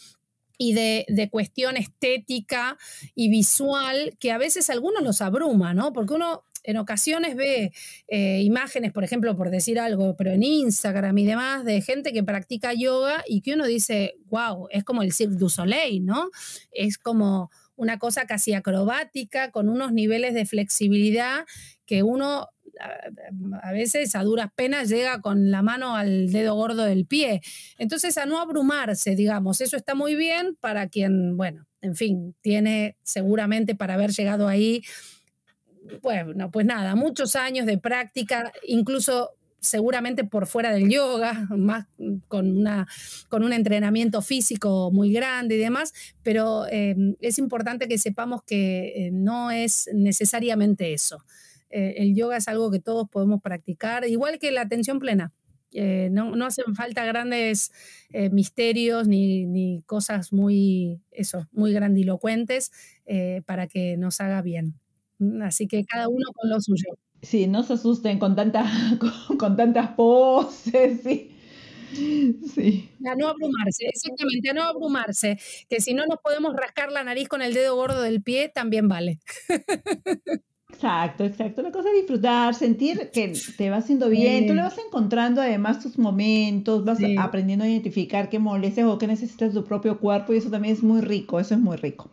y de, cuestión estética y visual que a veces algunos los abruma, ¿no? Porque uno en ocasiones ve eh, imágenes, por ejemplo, por decir algo, pero en Instagram y demás, de gente que practica yoga y que uno dice, wow, es como el Cirque du Soleil, ¿no? Es como una cosa casi acrobática, con unos niveles de flexibilidad que uno a, veces a duras penas llega con la mano al dedo gordo del pie. Entonces, a no abrumarse, digamos, eso está muy bien para quien, bueno, en fin, tiene seguramente para haber llegado ahí, bueno, pues nada, muchos años de práctica, incluso seguramente por fuera del yoga, más con, una, con un entrenamiento físico muy grande y demás, pero eh, es importante que sepamos que eh, no es necesariamente eso. Eh, el yoga es algo que todos podemos practicar, igual que la atención plena. Eh, no, hacen falta grandes eh, misterios ni, cosas muy, eso, muy grandilocuentes para que nos haga bien. Así que cada uno con lo suyo. Sí, no se asusten con, tantas con, tantas poses, sí. A no abrumarse, exactamente, a no abrumarse, que si no nos podemos rascar la nariz con el dedo gordo del pie, también vale. Exacto, exacto. La cosa es disfrutar, sentir que te va haciendo bien, tú le vas encontrando además tus momentos, vas aprendiendo a identificar qué molestias o qué necesitas tu propio cuerpo y eso también es muy rico, eso es muy rico.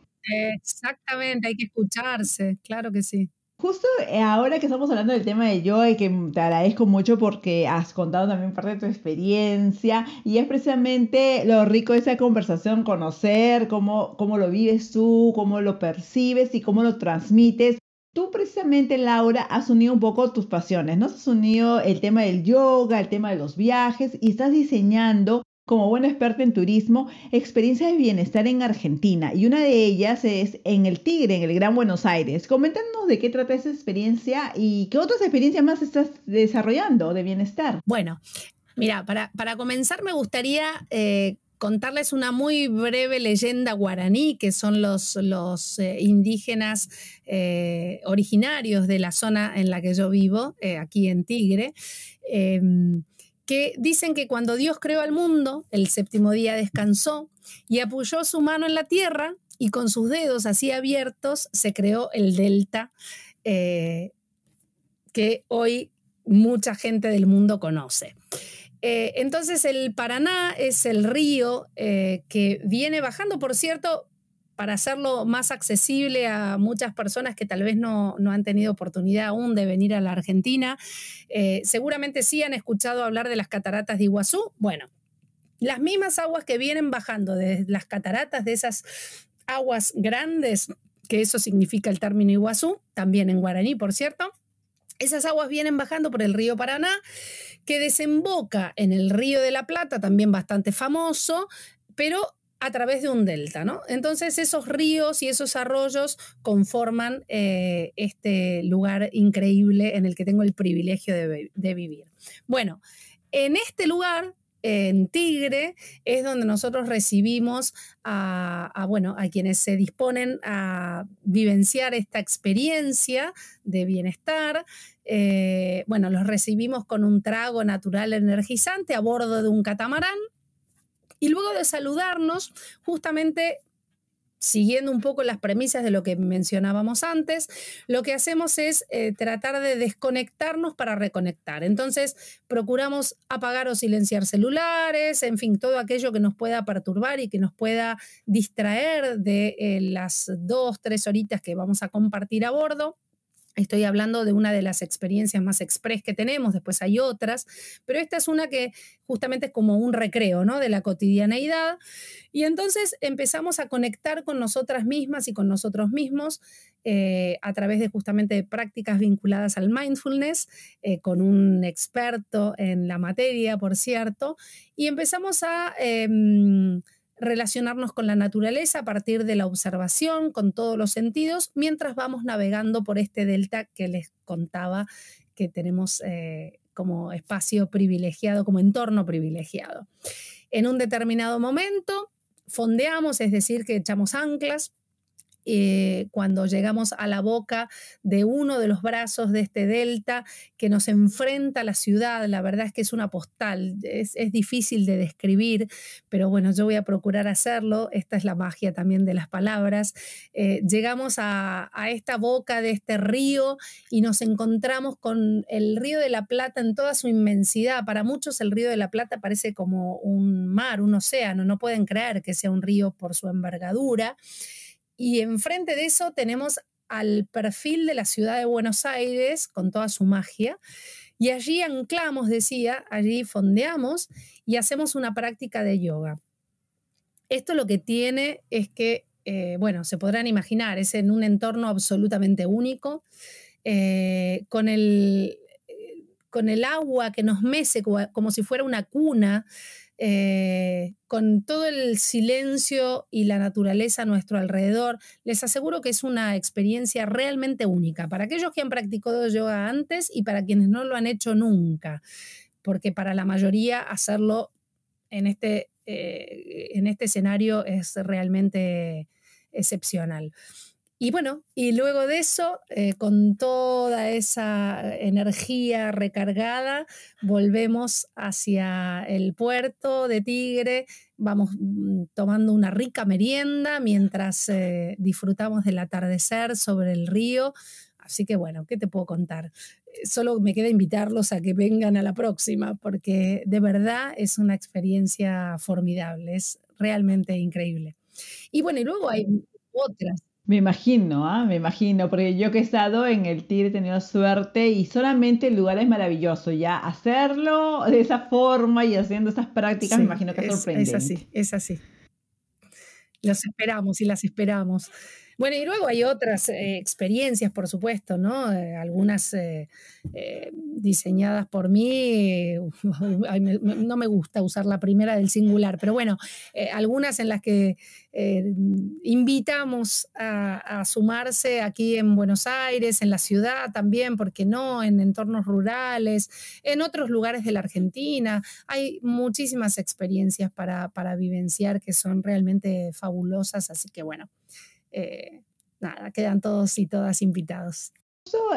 Exactamente, hay que escucharse, claro que sí. Justo eh, ahora que estamos hablando del tema de yo, y que te agradezco mucho porque has contado también parte de tu experiencia y es precisamente lo rico de esa conversación, conocer cómo, cómo lo vives tú, cómo lo percibes y cómo lo transmites Tú precisamente, Laura, has unido un poco tus pasiones, ¿no? Has unido el tema del yoga, el tema de los viajes y estás diseñando, como buena experta en turismo, experiencias de bienestar en Argentina. Y una de ellas es en el Tigre, en el Gran Buenos Aires. Coméntanos de qué trata esa experiencia y qué otras experiencias más estás desarrollando de bienestar. Bueno, Mira, para, para, comenzar me gustaría eh, contarles una muy breve leyenda guaraní, que son los, eh, indígenas eh, originarios de la zona en la que yo vivo, eh, aquí en Tigre, em, que dicen que cuando Dios creó al mundo, el séptimo día descansó y apoyó su mano en la tierra y con sus dedos así abiertos se creó el delta que hoy mucha gente del mundo conoce. Eh, entonces el Paraná es el río eh, que viene bajando, por cierto, para hacerlo más accesible a muchas personas que tal vez no, han tenido oportunidad aún de venir a la Argentina. Eh, seguramente sí han escuchado hablar de las cataratas de Iguazú. Bueno, las mismas aguas que vienen bajando de las cataratas, de esas aguas grandes, que eso significa el término Iguazú, también en guaraní, por cierto. Esas aguas vienen bajando por el río Paraná que desemboca en el Río de la Plata, también bastante famoso, pero a través de un delta, ¿no? Entonces esos ríos y esos arroyos conforman eh, este lugar increíble en el que tengo el privilegio de vivir. Bueno, en este lugar en Tigre es donde nosotros recibimos a, bueno, a quienes se disponen a vivenciar esta experiencia de bienestar. Eh, bueno, los recibimos con un trago natural energizante a bordo de un catamarán. Y luego de saludarnos, justamente siguiendo un poco las premisas de lo que mencionábamos antes, lo que hacemos es eh, tratar de desconectarnos para reconectar. Entonces, procuramos apagar o silenciar celulares, en fin, todo aquello que nos pueda perturbar y que nos pueda distraer de eh, las dos, tres horitas que vamos a compartir a bordo. Estoy hablando de una de las experiencias más express que tenemos, después hay otras, pero esta es una que justamente es como un recreo ¿no? de la cotidianeidad. Y entonces empezamos a conectar con nosotras mismas y con nosotros mismos eh, a través de justamente de prácticas vinculadas al mindfulness, eh, con un experto en la materia, por cierto, y empezamos a... Em, relacionarnos con la naturaleza a partir de la observación, con todos los sentidos, mientras vamos navegando por este delta que les contaba que tenemos eh, como espacio privilegiado, como entorno privilegiado. En un determinado momento fondeamos, es decir, que echamos anclas eh, cuando llegamos a la boca de uno de los brazos de este delta que nos enfrenta a la ciudad. La verdad es que es una postal, es, difícil de describir, pero bueno, yo voy a procurar hacerlo. Esta es la magia también de las palabras. Eh, llegamos a, a, esta boca de este río y nos encontramos con el río de la Plata en toda su inmensidad. Para muchos el río de la Plata parece como un mar, un océano, no pueden creer que sea un río por su envergadura. Y enfrente de eso tenemos al perfil de la ciudad de Buenos Aires con toda su magia. Y allí anclamos, decía, allí fondeamos y hacemos una práctica de yoga. Esto lo que tiene es que, eh, bueno, se podrán imaginar, es en un entorno absolutamente único, eh, con, el, eh, con el agua que nos mece como si fuera una cuna, eh, con todo el silencio y la naturaleza a nuestro alrededor. Les aseguro que es una experiencia realmente única para aquellos que han practicado yoga antes y para quienes no lo han hecho nunca, porque para la mayoría hacerlo en este, eh, en este escenario es realmente excepcional. Y bueno, y luego de eso, eh, con toda esa energía recargada, volvemos hacia el puerto de Tigre, vamos mm, tomando una rica merienda mientras eh, disfrutamos del atardecer sobre el río. Así que bueno, ¿qué te puedo contar? Eh, solo me queda invitarlos a que vengan a la próxima, porque de verdad es una experiencia formidable, es realmente increíble. Y bueno, y luego hay otras me imagino, ¿ah? me imagino, porque yo que he estado en el TIR he tenido suerte y solamente el lugar es maravilloso. Ya hacerlo de esa forma y haciendo esas prácticas, me imagino que es sorprendente. Es así, es así. Los esperamos y las esperamos. Bueno, y luego hay otras eh, experiencias, por supuesto, ¿no? Eh, algunas eh, diseñadas por mí, no me gusta usar la primera del singular, pero bueno, algunas en las que invitamos a, sumarse aquí en Buenos Aires, en la ciudad también, porque no? En entornos rurales, en otros lugares de la Argentina. Hay muchísimas experiencias para, para vivenciar que son realmente fabulosas, así que bueno. Eh, nada, quedan todos y todas invitados.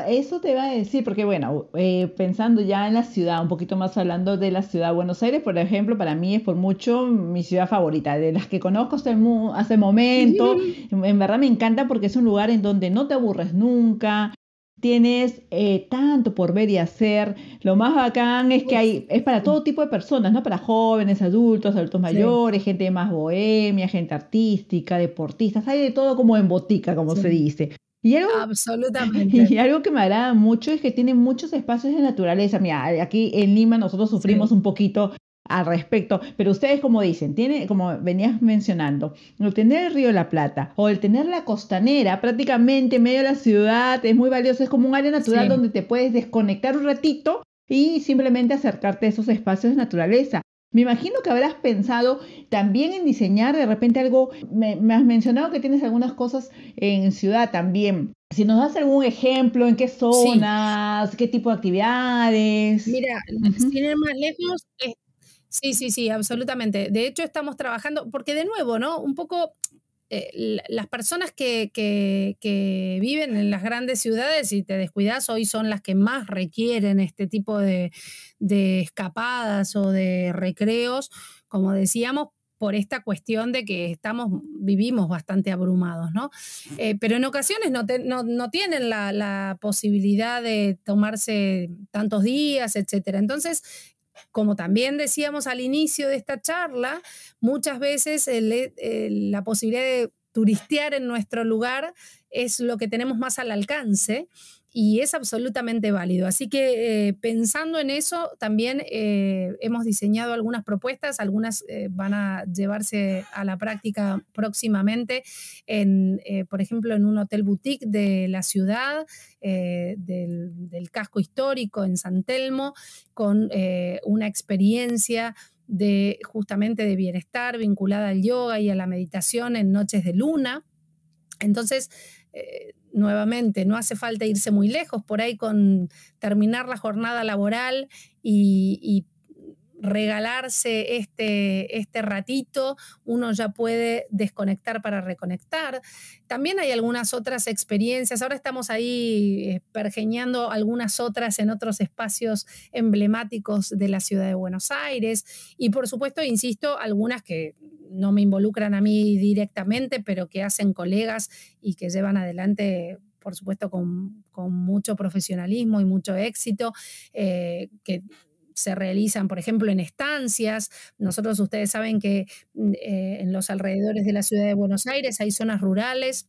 Eso, te va a decir, porque bueno, eh, pensando ya en la ciudad, un poquito más hablando de la ciudad de Buenos Aires, por ejemplo, para mí es por mucho mi ciudad favorita, de las que conozco hasta el momento. en verdad me encanta porque es un lugar en donde no te aburres nunca, tienes eh, tanto por ver y hacer. Lo más bacán es que hay, es para todo tipo de personas, ¿no? Para jóvenes, adultos, adultos mayores, gente más bohemia, gente artística, deportistas, hay de todo como en botica, como se dice. Y algo, Absolutamente. Y algo que me agrada mucho es que tiene muchos espacios de naturaleza. Mira, aquí en Lima nosotros sufrimos un poquito al respecto, pero ustedes como dicen, tiene, como venías mencionando, el tener el río de la Plata o el tener la costanera prácticamente en medio de la ciudad es muy valioso, es como un área natural donde te puedes desconectar un ratito y simplemente acercarte a esos espacios de naturaleza. Me imagino que habrás pensado también en diseñar de repente algo, me, has mencionado que tienes algunas cosas en ciudad también, si nos das algún ejemplo, ¿en qué zonas? ¿Qué tipo de actividades? Mira, uh -huh. más lejos, Sí, sí, sí, absolutamente. De hecho, estamos trabajando, porque de nuevo, ¿no? Un poco eh, las personas que, viven en las grandes ciudades y te descuidas hoy son las que más requieren este tipo de, escapadas o de recreos, como decíamos, por esta cuestión de que estamos, vivimos bastante abrumados, ¿no? Eh, pero en ocasiones no, no, tienen la, la, posibilidad de tomarse tantos días, etcétera. Entonces, como también decíamos al inicio de esta charla, muchas veces eh, la posibilidad de turistear en nuestro lugar es lo que tenemos más al alcance y es absolutamente válido. Así que eh, pensando en eso, también eh, hemos diseñado algunas propuestas, algunas eh, van a llevarse a la práctica próximamente, en, por ejemplo, en un hotel boutique de la ciudad, del, casco histórico en San Telmo, con una experiencia de justamente de bienestar vinculada al yoga y a la meditación en noches de luna. Entonces, nuevamente, no hace falta irse muy lejos, por ahí con terminar la jornada laboral y, y regalarse este, este ratito, uno ya puede desconectar para reconectar. También hay algunas otras experiencias, ahora estamos ahí eh, pergeñando algunas otras en otros espacios emblemáticos de la ciudad de Buenos Aires y por supuesto, insisto, algunas que no me involucran a mí directamente, pero que hacen colegas y que llevan adelante por supuesto, con, mucho profesionalismo y mucho éxito, eh, que se realizan, por ejemplo, en estancias. Nosotros, ustedes saben que mm, eh, en los alrededores de la ciudad de Buenos Aires hay zonas rurales.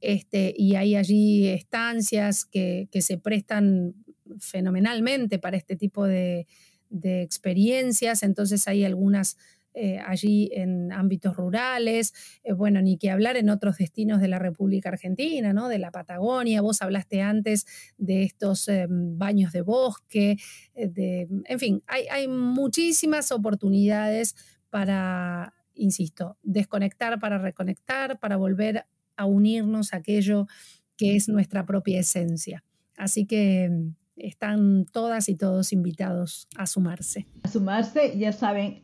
Este, y hay allí estancias que, se prestan fenomenalmente para este tipo de, de experiencias. Entonces hay algunas eh, allí en ámbitos rurales, eh, bueno, ni que hablar en otros destinos de la República Argentina, ¿no? De la Patagonia, vos hablaste antes de estos eh, baños de bosque, de, en fin, hay, hay muchísimas oportunidades para, insisto, desconectar, para reconectar, para volver a unirnos a aquello que es nuestra propia esencia. Así que están todas y todos invitados a sumarse. A sumarse, ya saben,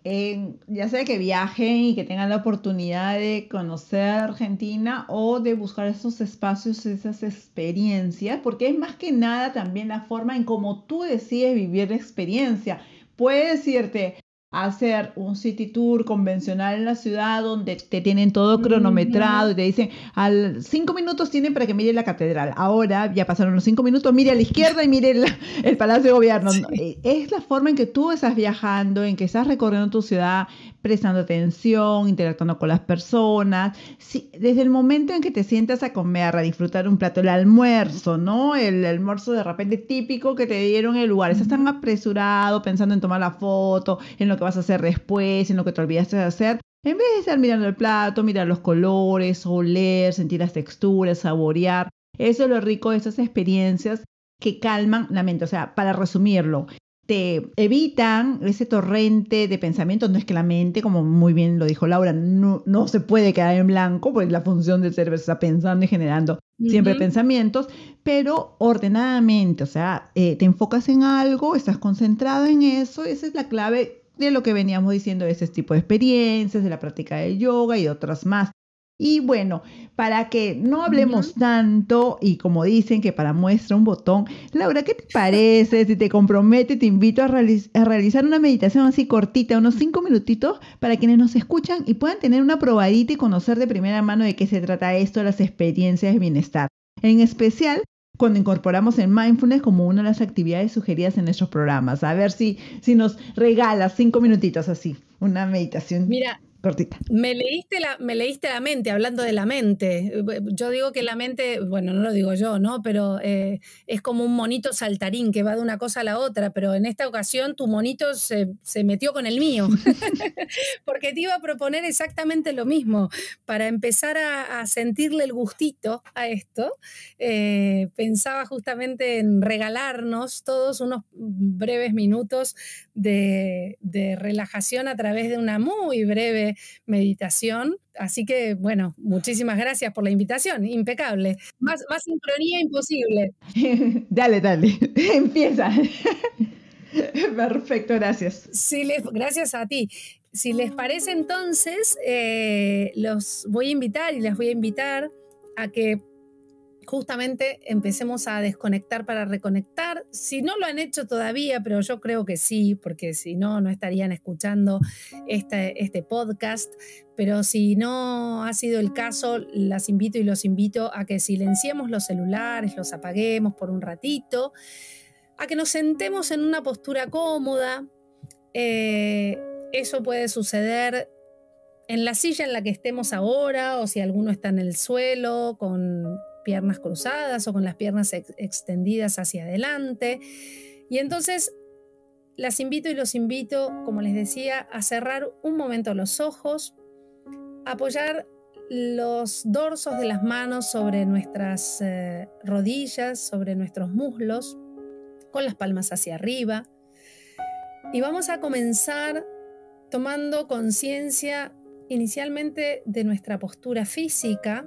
ya sea que viajen y que tengan la oportunidad de conocer Argentina o de buscar esos espacios, esas experiencias, porque es más que nada también la forma en cómo tú decides vivir la experiencia. Puedes decirte hacer un city tour convencional en la ciudad donde te tienen todo cronometrado y te dicen al cinco minutos tienen para que mire la catedral. Ahora ya pasaron los cinco minutos, mire a la izquierda y mire el, Palacio de Gobierno. Eh, es la forma en que tú estás viajando, en que estás recorriendo tu ciudad, prestando atención, interactuando con las personas. desde el momento en que te sientas a comer, a disfrutar un plato, el almuerzo, ¿no? El almuerzo de repente típico que te dieron en el lugar. Estás tan apresurado pensando en tomar la foto, en lo que vas a hacer después, en lo que te olvidaste de hacer, en vez de estar mirando el plato, mirar los colores, oler, sentir las texturas, saborear. Eso es lo rico de experiencias que calman la mente. O sea, para resumirlo, te evitan ese torrente de pensamientos. No es que la mente, como muy bien lo dijo Laura, no, se puede quedar en blanco, porque la función del cerebro está pensando y generando siempre pensamientos, pero ordenadamente, o sea, eh, te enfocas en algo, estás concentrado en eso, esa es la clave de lo que veníamos diciendo de ese tipo de experiencias, de la práctica del yoga y otras más. Y bueno, para que no hablemos tanto y como dicen que para muestra un botón, Laura, ¿qué te parece? Si te compromete, te invito a, realizar una meditación así cortita, unos cinco minutitos, para quienes nos escuchan y puedan tener una probadita y conocer de primera mano de qué se trata esto, las experiencias de bienestar. En especial cuando incorporamos el mindfulness como una de las actividades sugeridas en nuestros programas. A ver si, si nos regala cinco minutitos así, una meditación. Mira, me leíste, la, me leíste la mente, hablando de la mente. Yo digo que la mente, bueno, no lo digo yo, ¿no? Pero eh, es como un monito saltarín que va de una cosa a la otra, pero en esta ocasión tu monito se, metió con el mío, porque te iba a proponer exactamente lo mismo. Para empezar a, sentirle el gustito a esto, eh, pensaba justamente en regalarnos todos unos breves minutos de relajación a través de una muy breve meditación. Así que, bueno, muchísimas gracias por la invitación, impecable. Más, sincronía imposible. dale, dale, empieza. Perfecto, gracias. Sí, gracias a ti. Si les parece entonces, eh, los voy a invitar y les voy a invitar a que justamente empecemos a desconectar para reconectar. Si no lo han hecho todavía, pero yo creo que sí, porque si no, no estarían escuchando este, este podcast. Pero si no ha sido el caso, las invito y los invito a que silenciemos los celulares, los apaguemos por un ratito, a que nos sentemos en una postura cómoda. Eh, eso puede suceder en la silla en la que estemos ahora o si alguno está en el suelo con, piernas cruzadas o con las piernas extendidas hacia adelante. Y entonces las invito y los invito, como les decía, a cerrar un momento los ojos, apoyar los dorsos de las manos sobre nuestras eh, rodillas, sobre nuestros muslos, con las palmas hacia arriba. Y vamos a comenzar tomando conciencia inicialmente de nuestra postura física,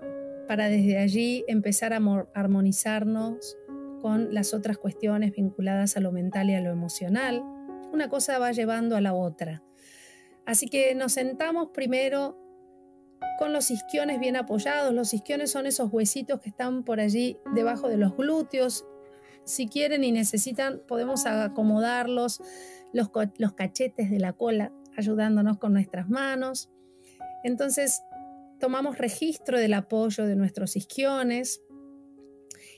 para desde allí empezar a armonizarnos con las otras cuestiones vinculadas a lo mental y a lo emocional. Una cosa va llevando a la otra. Así que nos sentamos primero con los isquiones bien apoyados. Los isquiones son esos huesitos que están por allí debajo de los glúteos. Si quieren y necesitan, podemos acomodarlos, los, los cachetes de la cola, ayudándonos con nuestras manos. Entonces, tomamos registro del apoyo de nuestros isquiones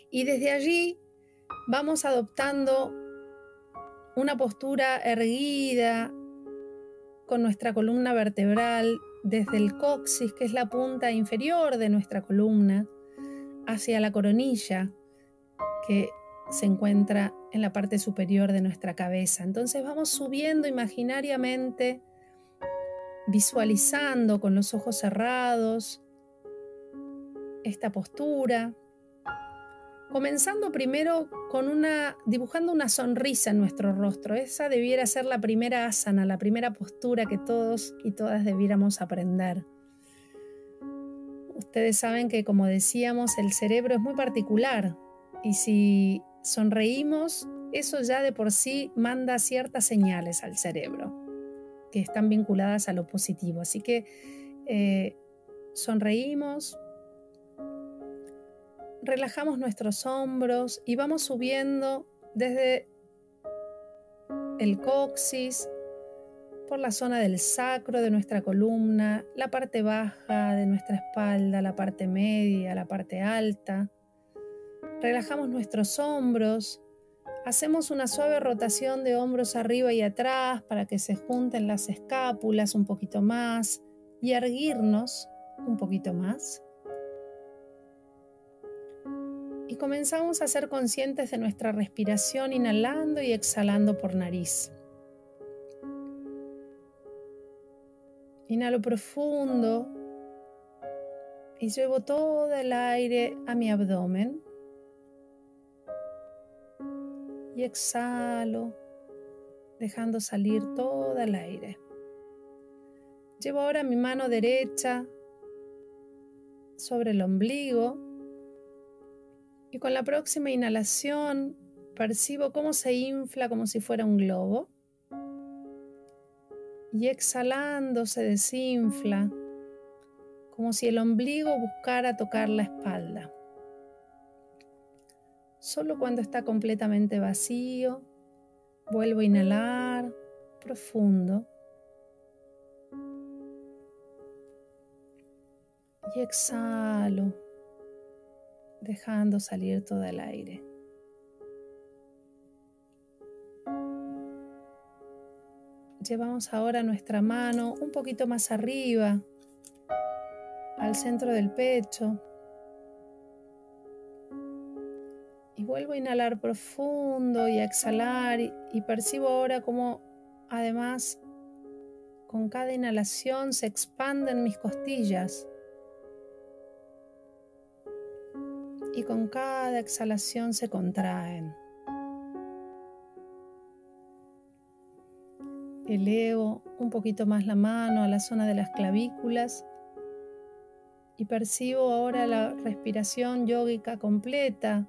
y desde allí vamos adoptando una postura erguida con nuestra columna vertebral desde el coxis, que es la punta inferior de nuestra columna, hacia la coronilla, que se encuentra en la parte superior de nuestra cabeza. Entonces vamos subiendo imaginariamente visualizando con los ojos cerrados esta postura, comenzando primero con una dibujando una sonrisa en nuestro rostro. Esa debiera ser la primera asana, la primera postura que todos y todas debiéramos aprender. Ustedes saben que como decíamos, el cerebro es muy particular y si sonreímos, eso ya de por sí manda ciertas señales al cerebro que están vinculadas a lo positivo. Así que eh, sonreímos, relajamos nuestros hombros y vamos subiendo desde el coxis, por la zona del sacro de nuestra columna, la parte baja de nuestra espalda, la parte media, la parte alta. Relajamos nuestros hombros Hacemos una suave rotación de hombros arriba y atrás para que se junten las escápulas un poquito más y erguirnos un poquito más. Y comenzamos a ser conscientes de nuestra respiración inhalando y exhalando por nariz. Inhalo profundo y llevo todo el aire a mi abdomen y exhalo, dejando salir todo el aire. Llevo ahora mi mano derecha sobre el ombligo y con la próxima inhalación percibo cómo se infla como si fuera un globo y exhalando se desinfla como si el ombligo buscara tocar la espalda. Solo cuando está completamente vacío, vuelvo a inhalar profundo. Y exhalo, dejando salir todo el aire. Llevamos ahora nuestra mano un poquito más arriba, al centro del pecho. vuelvo a inhalar profundo y a exhalar y, y percibo ahora como además con cada inhalación se expanden mis costillas. Y con cada exhalación se contraen. Elevo un poquito más la mano a la zona de las clavículas y percibo ahora la respiración yógica completa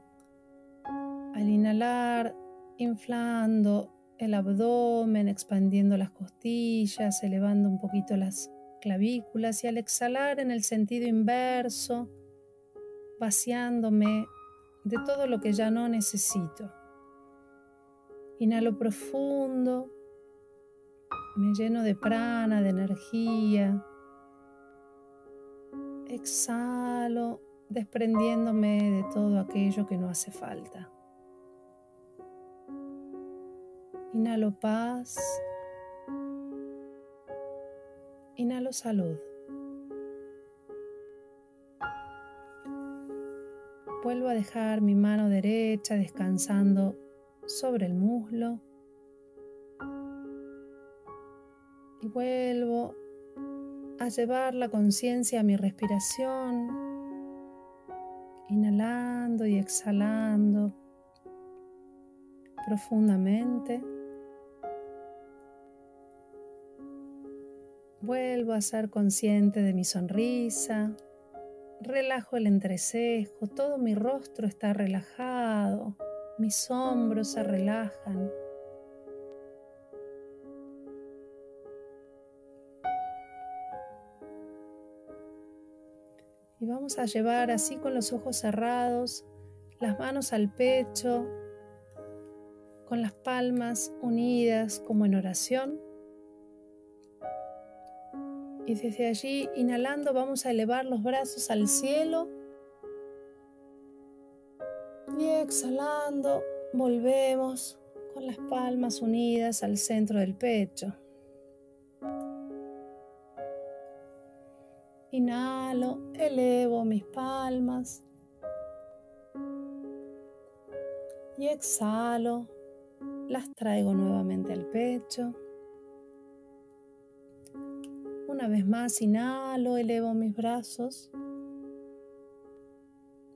al inhalar, inflando el abdomen, expandiendo las costillas, elevando un poquito las clavículas y al exhalar en el sentido inverso, vaciándome de todo lo que ya no necesito. Inhalo profundo, me lleno de prana, de energía. Exhalo desprendiéndome de todo aquello que no hace falta. Inhalo paz. Inhalo salud. Vuelvo a dejar mi mano derecha descansando sobre el muslo. Y vuelvo a llevar la conciencia a mi respiración, inhalando y exhalando profundamente. Vuelvo a ser consciente de mi sonrisa. Relajo el entrecejo, todo mi rostro está relajado, mis hombros se relajan. Y vamos a llevar así con los ojos cerrados, las manos al pecho, con las palmas unidas como en oración. Y desde allí, inhalando, vamos a elevar los brazos al cielo. Y exhalando, volvemos con las palmas unidas al centro del pecho. Inhalo, elevo mis palmas. Y exhalo, las traigo nuevamente al pecho. Una vez más inhalo, elevo mis brazos.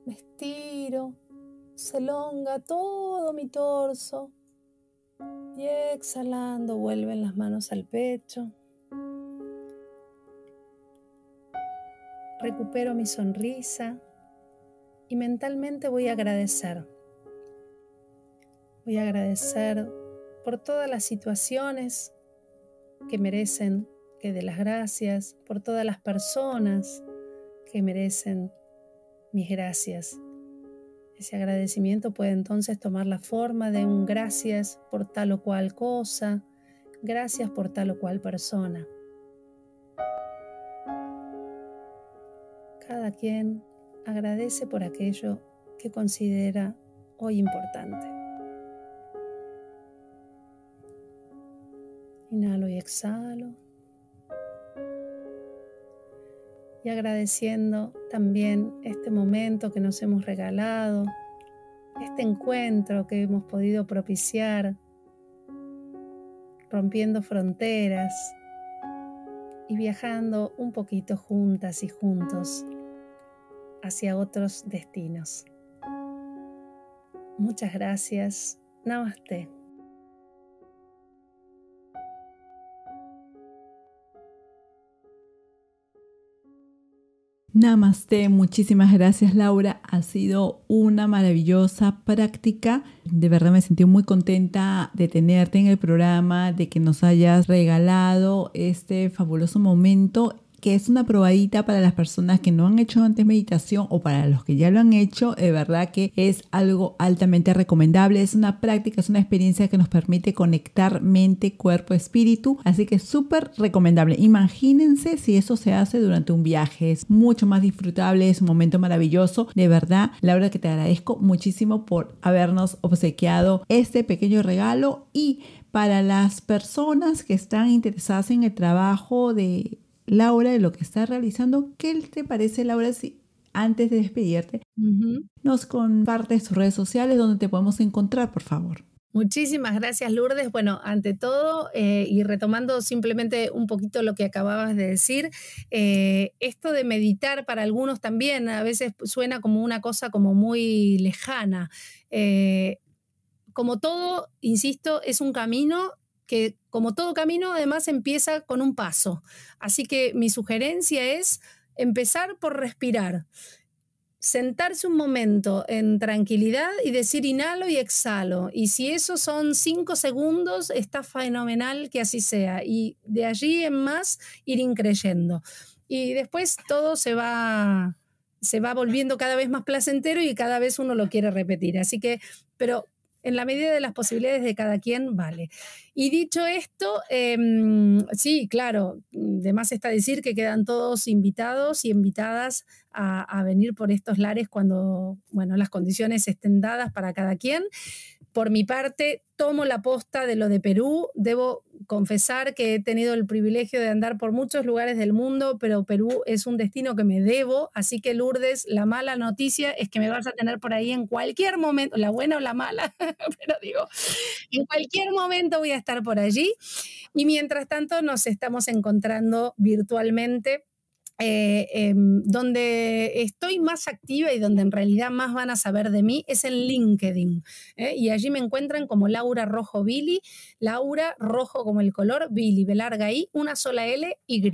Me estiro, se longa todo mi torso. Y exhalando vuelven las manos al pecho. Recupero mi sonrisa y mentalmente voy a agradecer. Voy a agradecer por todas las situaciones que merecen que dé las gracias por todas las personas que merecen mis gracias. Ese agradecimiento puede entonces tomar la forma de un gracias por tal o cual cosa, gracias por tal o cual persona. Cada quien agradece por aquello que considera hoy importante. Inhalo y exhalo. y agradeciendo también este momento que nos hemos regalado, este encuentro que hemos podido propiciar, rompiendo fronteras y viajando un poquito juntas y juntos hacia otros destinos. Muchas gracias. Namaste. Namaste, muchísimas gracias Laura, ha sido una maravillosa práctica, de verdad me sentí muy contenta de tenerte en el programa, de que nos hayas regalado este fabuloso momento que es una probadita para las personas que no han hecho antes meditación o para los que ya lo han hecho, de verdad que es algo altamente recomendable, es una práctica, es una experiencia que nos permite conectar mente, cuerpo, espíritu, así que súper recomendable. Imagínense si eso se hace durante un viaje, es mucho más disfrutable, es un momento maravilloso, de verdad, Laura que te agradezco muchísimo por habernos obsequiado este pequeño regalo y para las personas que están interesadas en el trabajo de Laura de lo que está realizando. ¿Qué te parece, Laura, si antes de despedirte nos compartes tus redes sociales donde te podemos encontrar, por favor? Muchísimas gracias, Lourdes. Bueno, ante todo, eh, y retomando simplemente un poquito lo que acababas de decir, eh, esto de meditar para algunos también a veces suena como una cosa como muy lejana. Eh, como todo, insisto, es un camino que como todo camino además empieza con un paso. Así que mi sugerencia es empezar por respirar, sentarse un momento en tranquilidad y decir inhalo y exhalo. Y si eso son cinco segundos, está fenomenal que así sea. Y de allí en más ir increyendo. Y después todo se va se va volviendo cada vez más placentero y cada vez uno lo quiere repetir. Así que, pero en la medida de las posibilidades de cada quien, vale. Y dicho esto, em, sí, claro, de más está decir que quedan todos invitados y invitadas a, a venir por estos lares cuando, bueno, las condiciones estén dadas para cada quien por mi parte, tomo la posta de lo de Perú. Debo confesar que he tenido el privilegio de andar por muchos lugares del mundo, pero Perú es un destino que me debo. Así que, Lourdes, la mala noticia es que me vas a tener por ahí en cualquier momento, la buena o la mala, pero digo, en cualquier momento voy a estar por allí. Y mientras tanto, nos estamos encontrando virtualmente eh, em, donde estoy más activa y donde en realidad más van a saber de mí es en LinkedIn. ¿eh? Y allí me encuentran como Laura Rojo Billy, Laura Rojo como el color, Billy, larga I, una sola L, Y.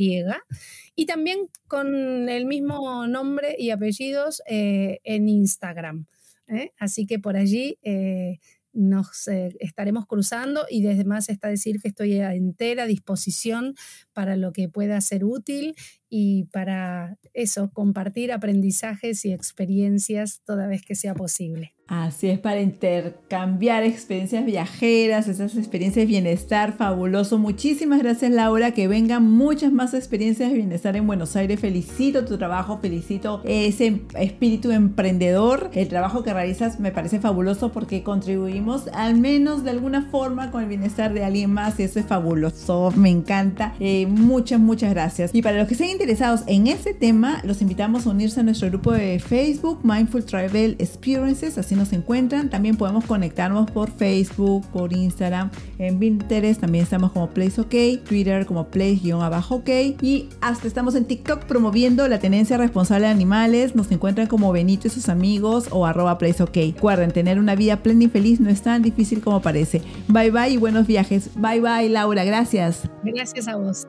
Y también con el mismo nombre y apellidos eh, en Instagram. Así que por allí nos eh, estaremos cruzando y desde más está decir que estoy a entera disposición para lo que pueda ser útil y para eso, compartir aprendizajes y experiencias toda vez que sea posible. Así es, para intercambiar experiencias viajeras, esas experiencias de bienestar, fabuloso. Muchísimas gracias Laura, que vengan muchas más experiencias de bienestar en Buenos Aires. Felicito tu trabajo, felicito ese espíritu emprendedor. El trabajo que realizas me parece fabuloso porque contribuimos al menos de alguna forma con el bienestar de alguien más y eso es fabuloso, me encanta. Eh, muchas, muchas gracias. Y para los que estén interesados en este tema, los invitamos a unirse a nuestro grupo de Facebook, Mindful Travel Experiences. Así nos encuentran. También podemos conectarnos por Facebook, por Instagram, en Pinterest también estamos como Place OK, Twitter como Place-OK y hasta estamos en TikTok promoviendo la tenencia responsable de animales. Nos encuentran como Benito y sus amigos o arroba Place Recuerden, tener una vida plena y feliz no es tan difícil como parece. Bye bye y buenos viajes. Bye bye Laura, gracias. Gracias a vos.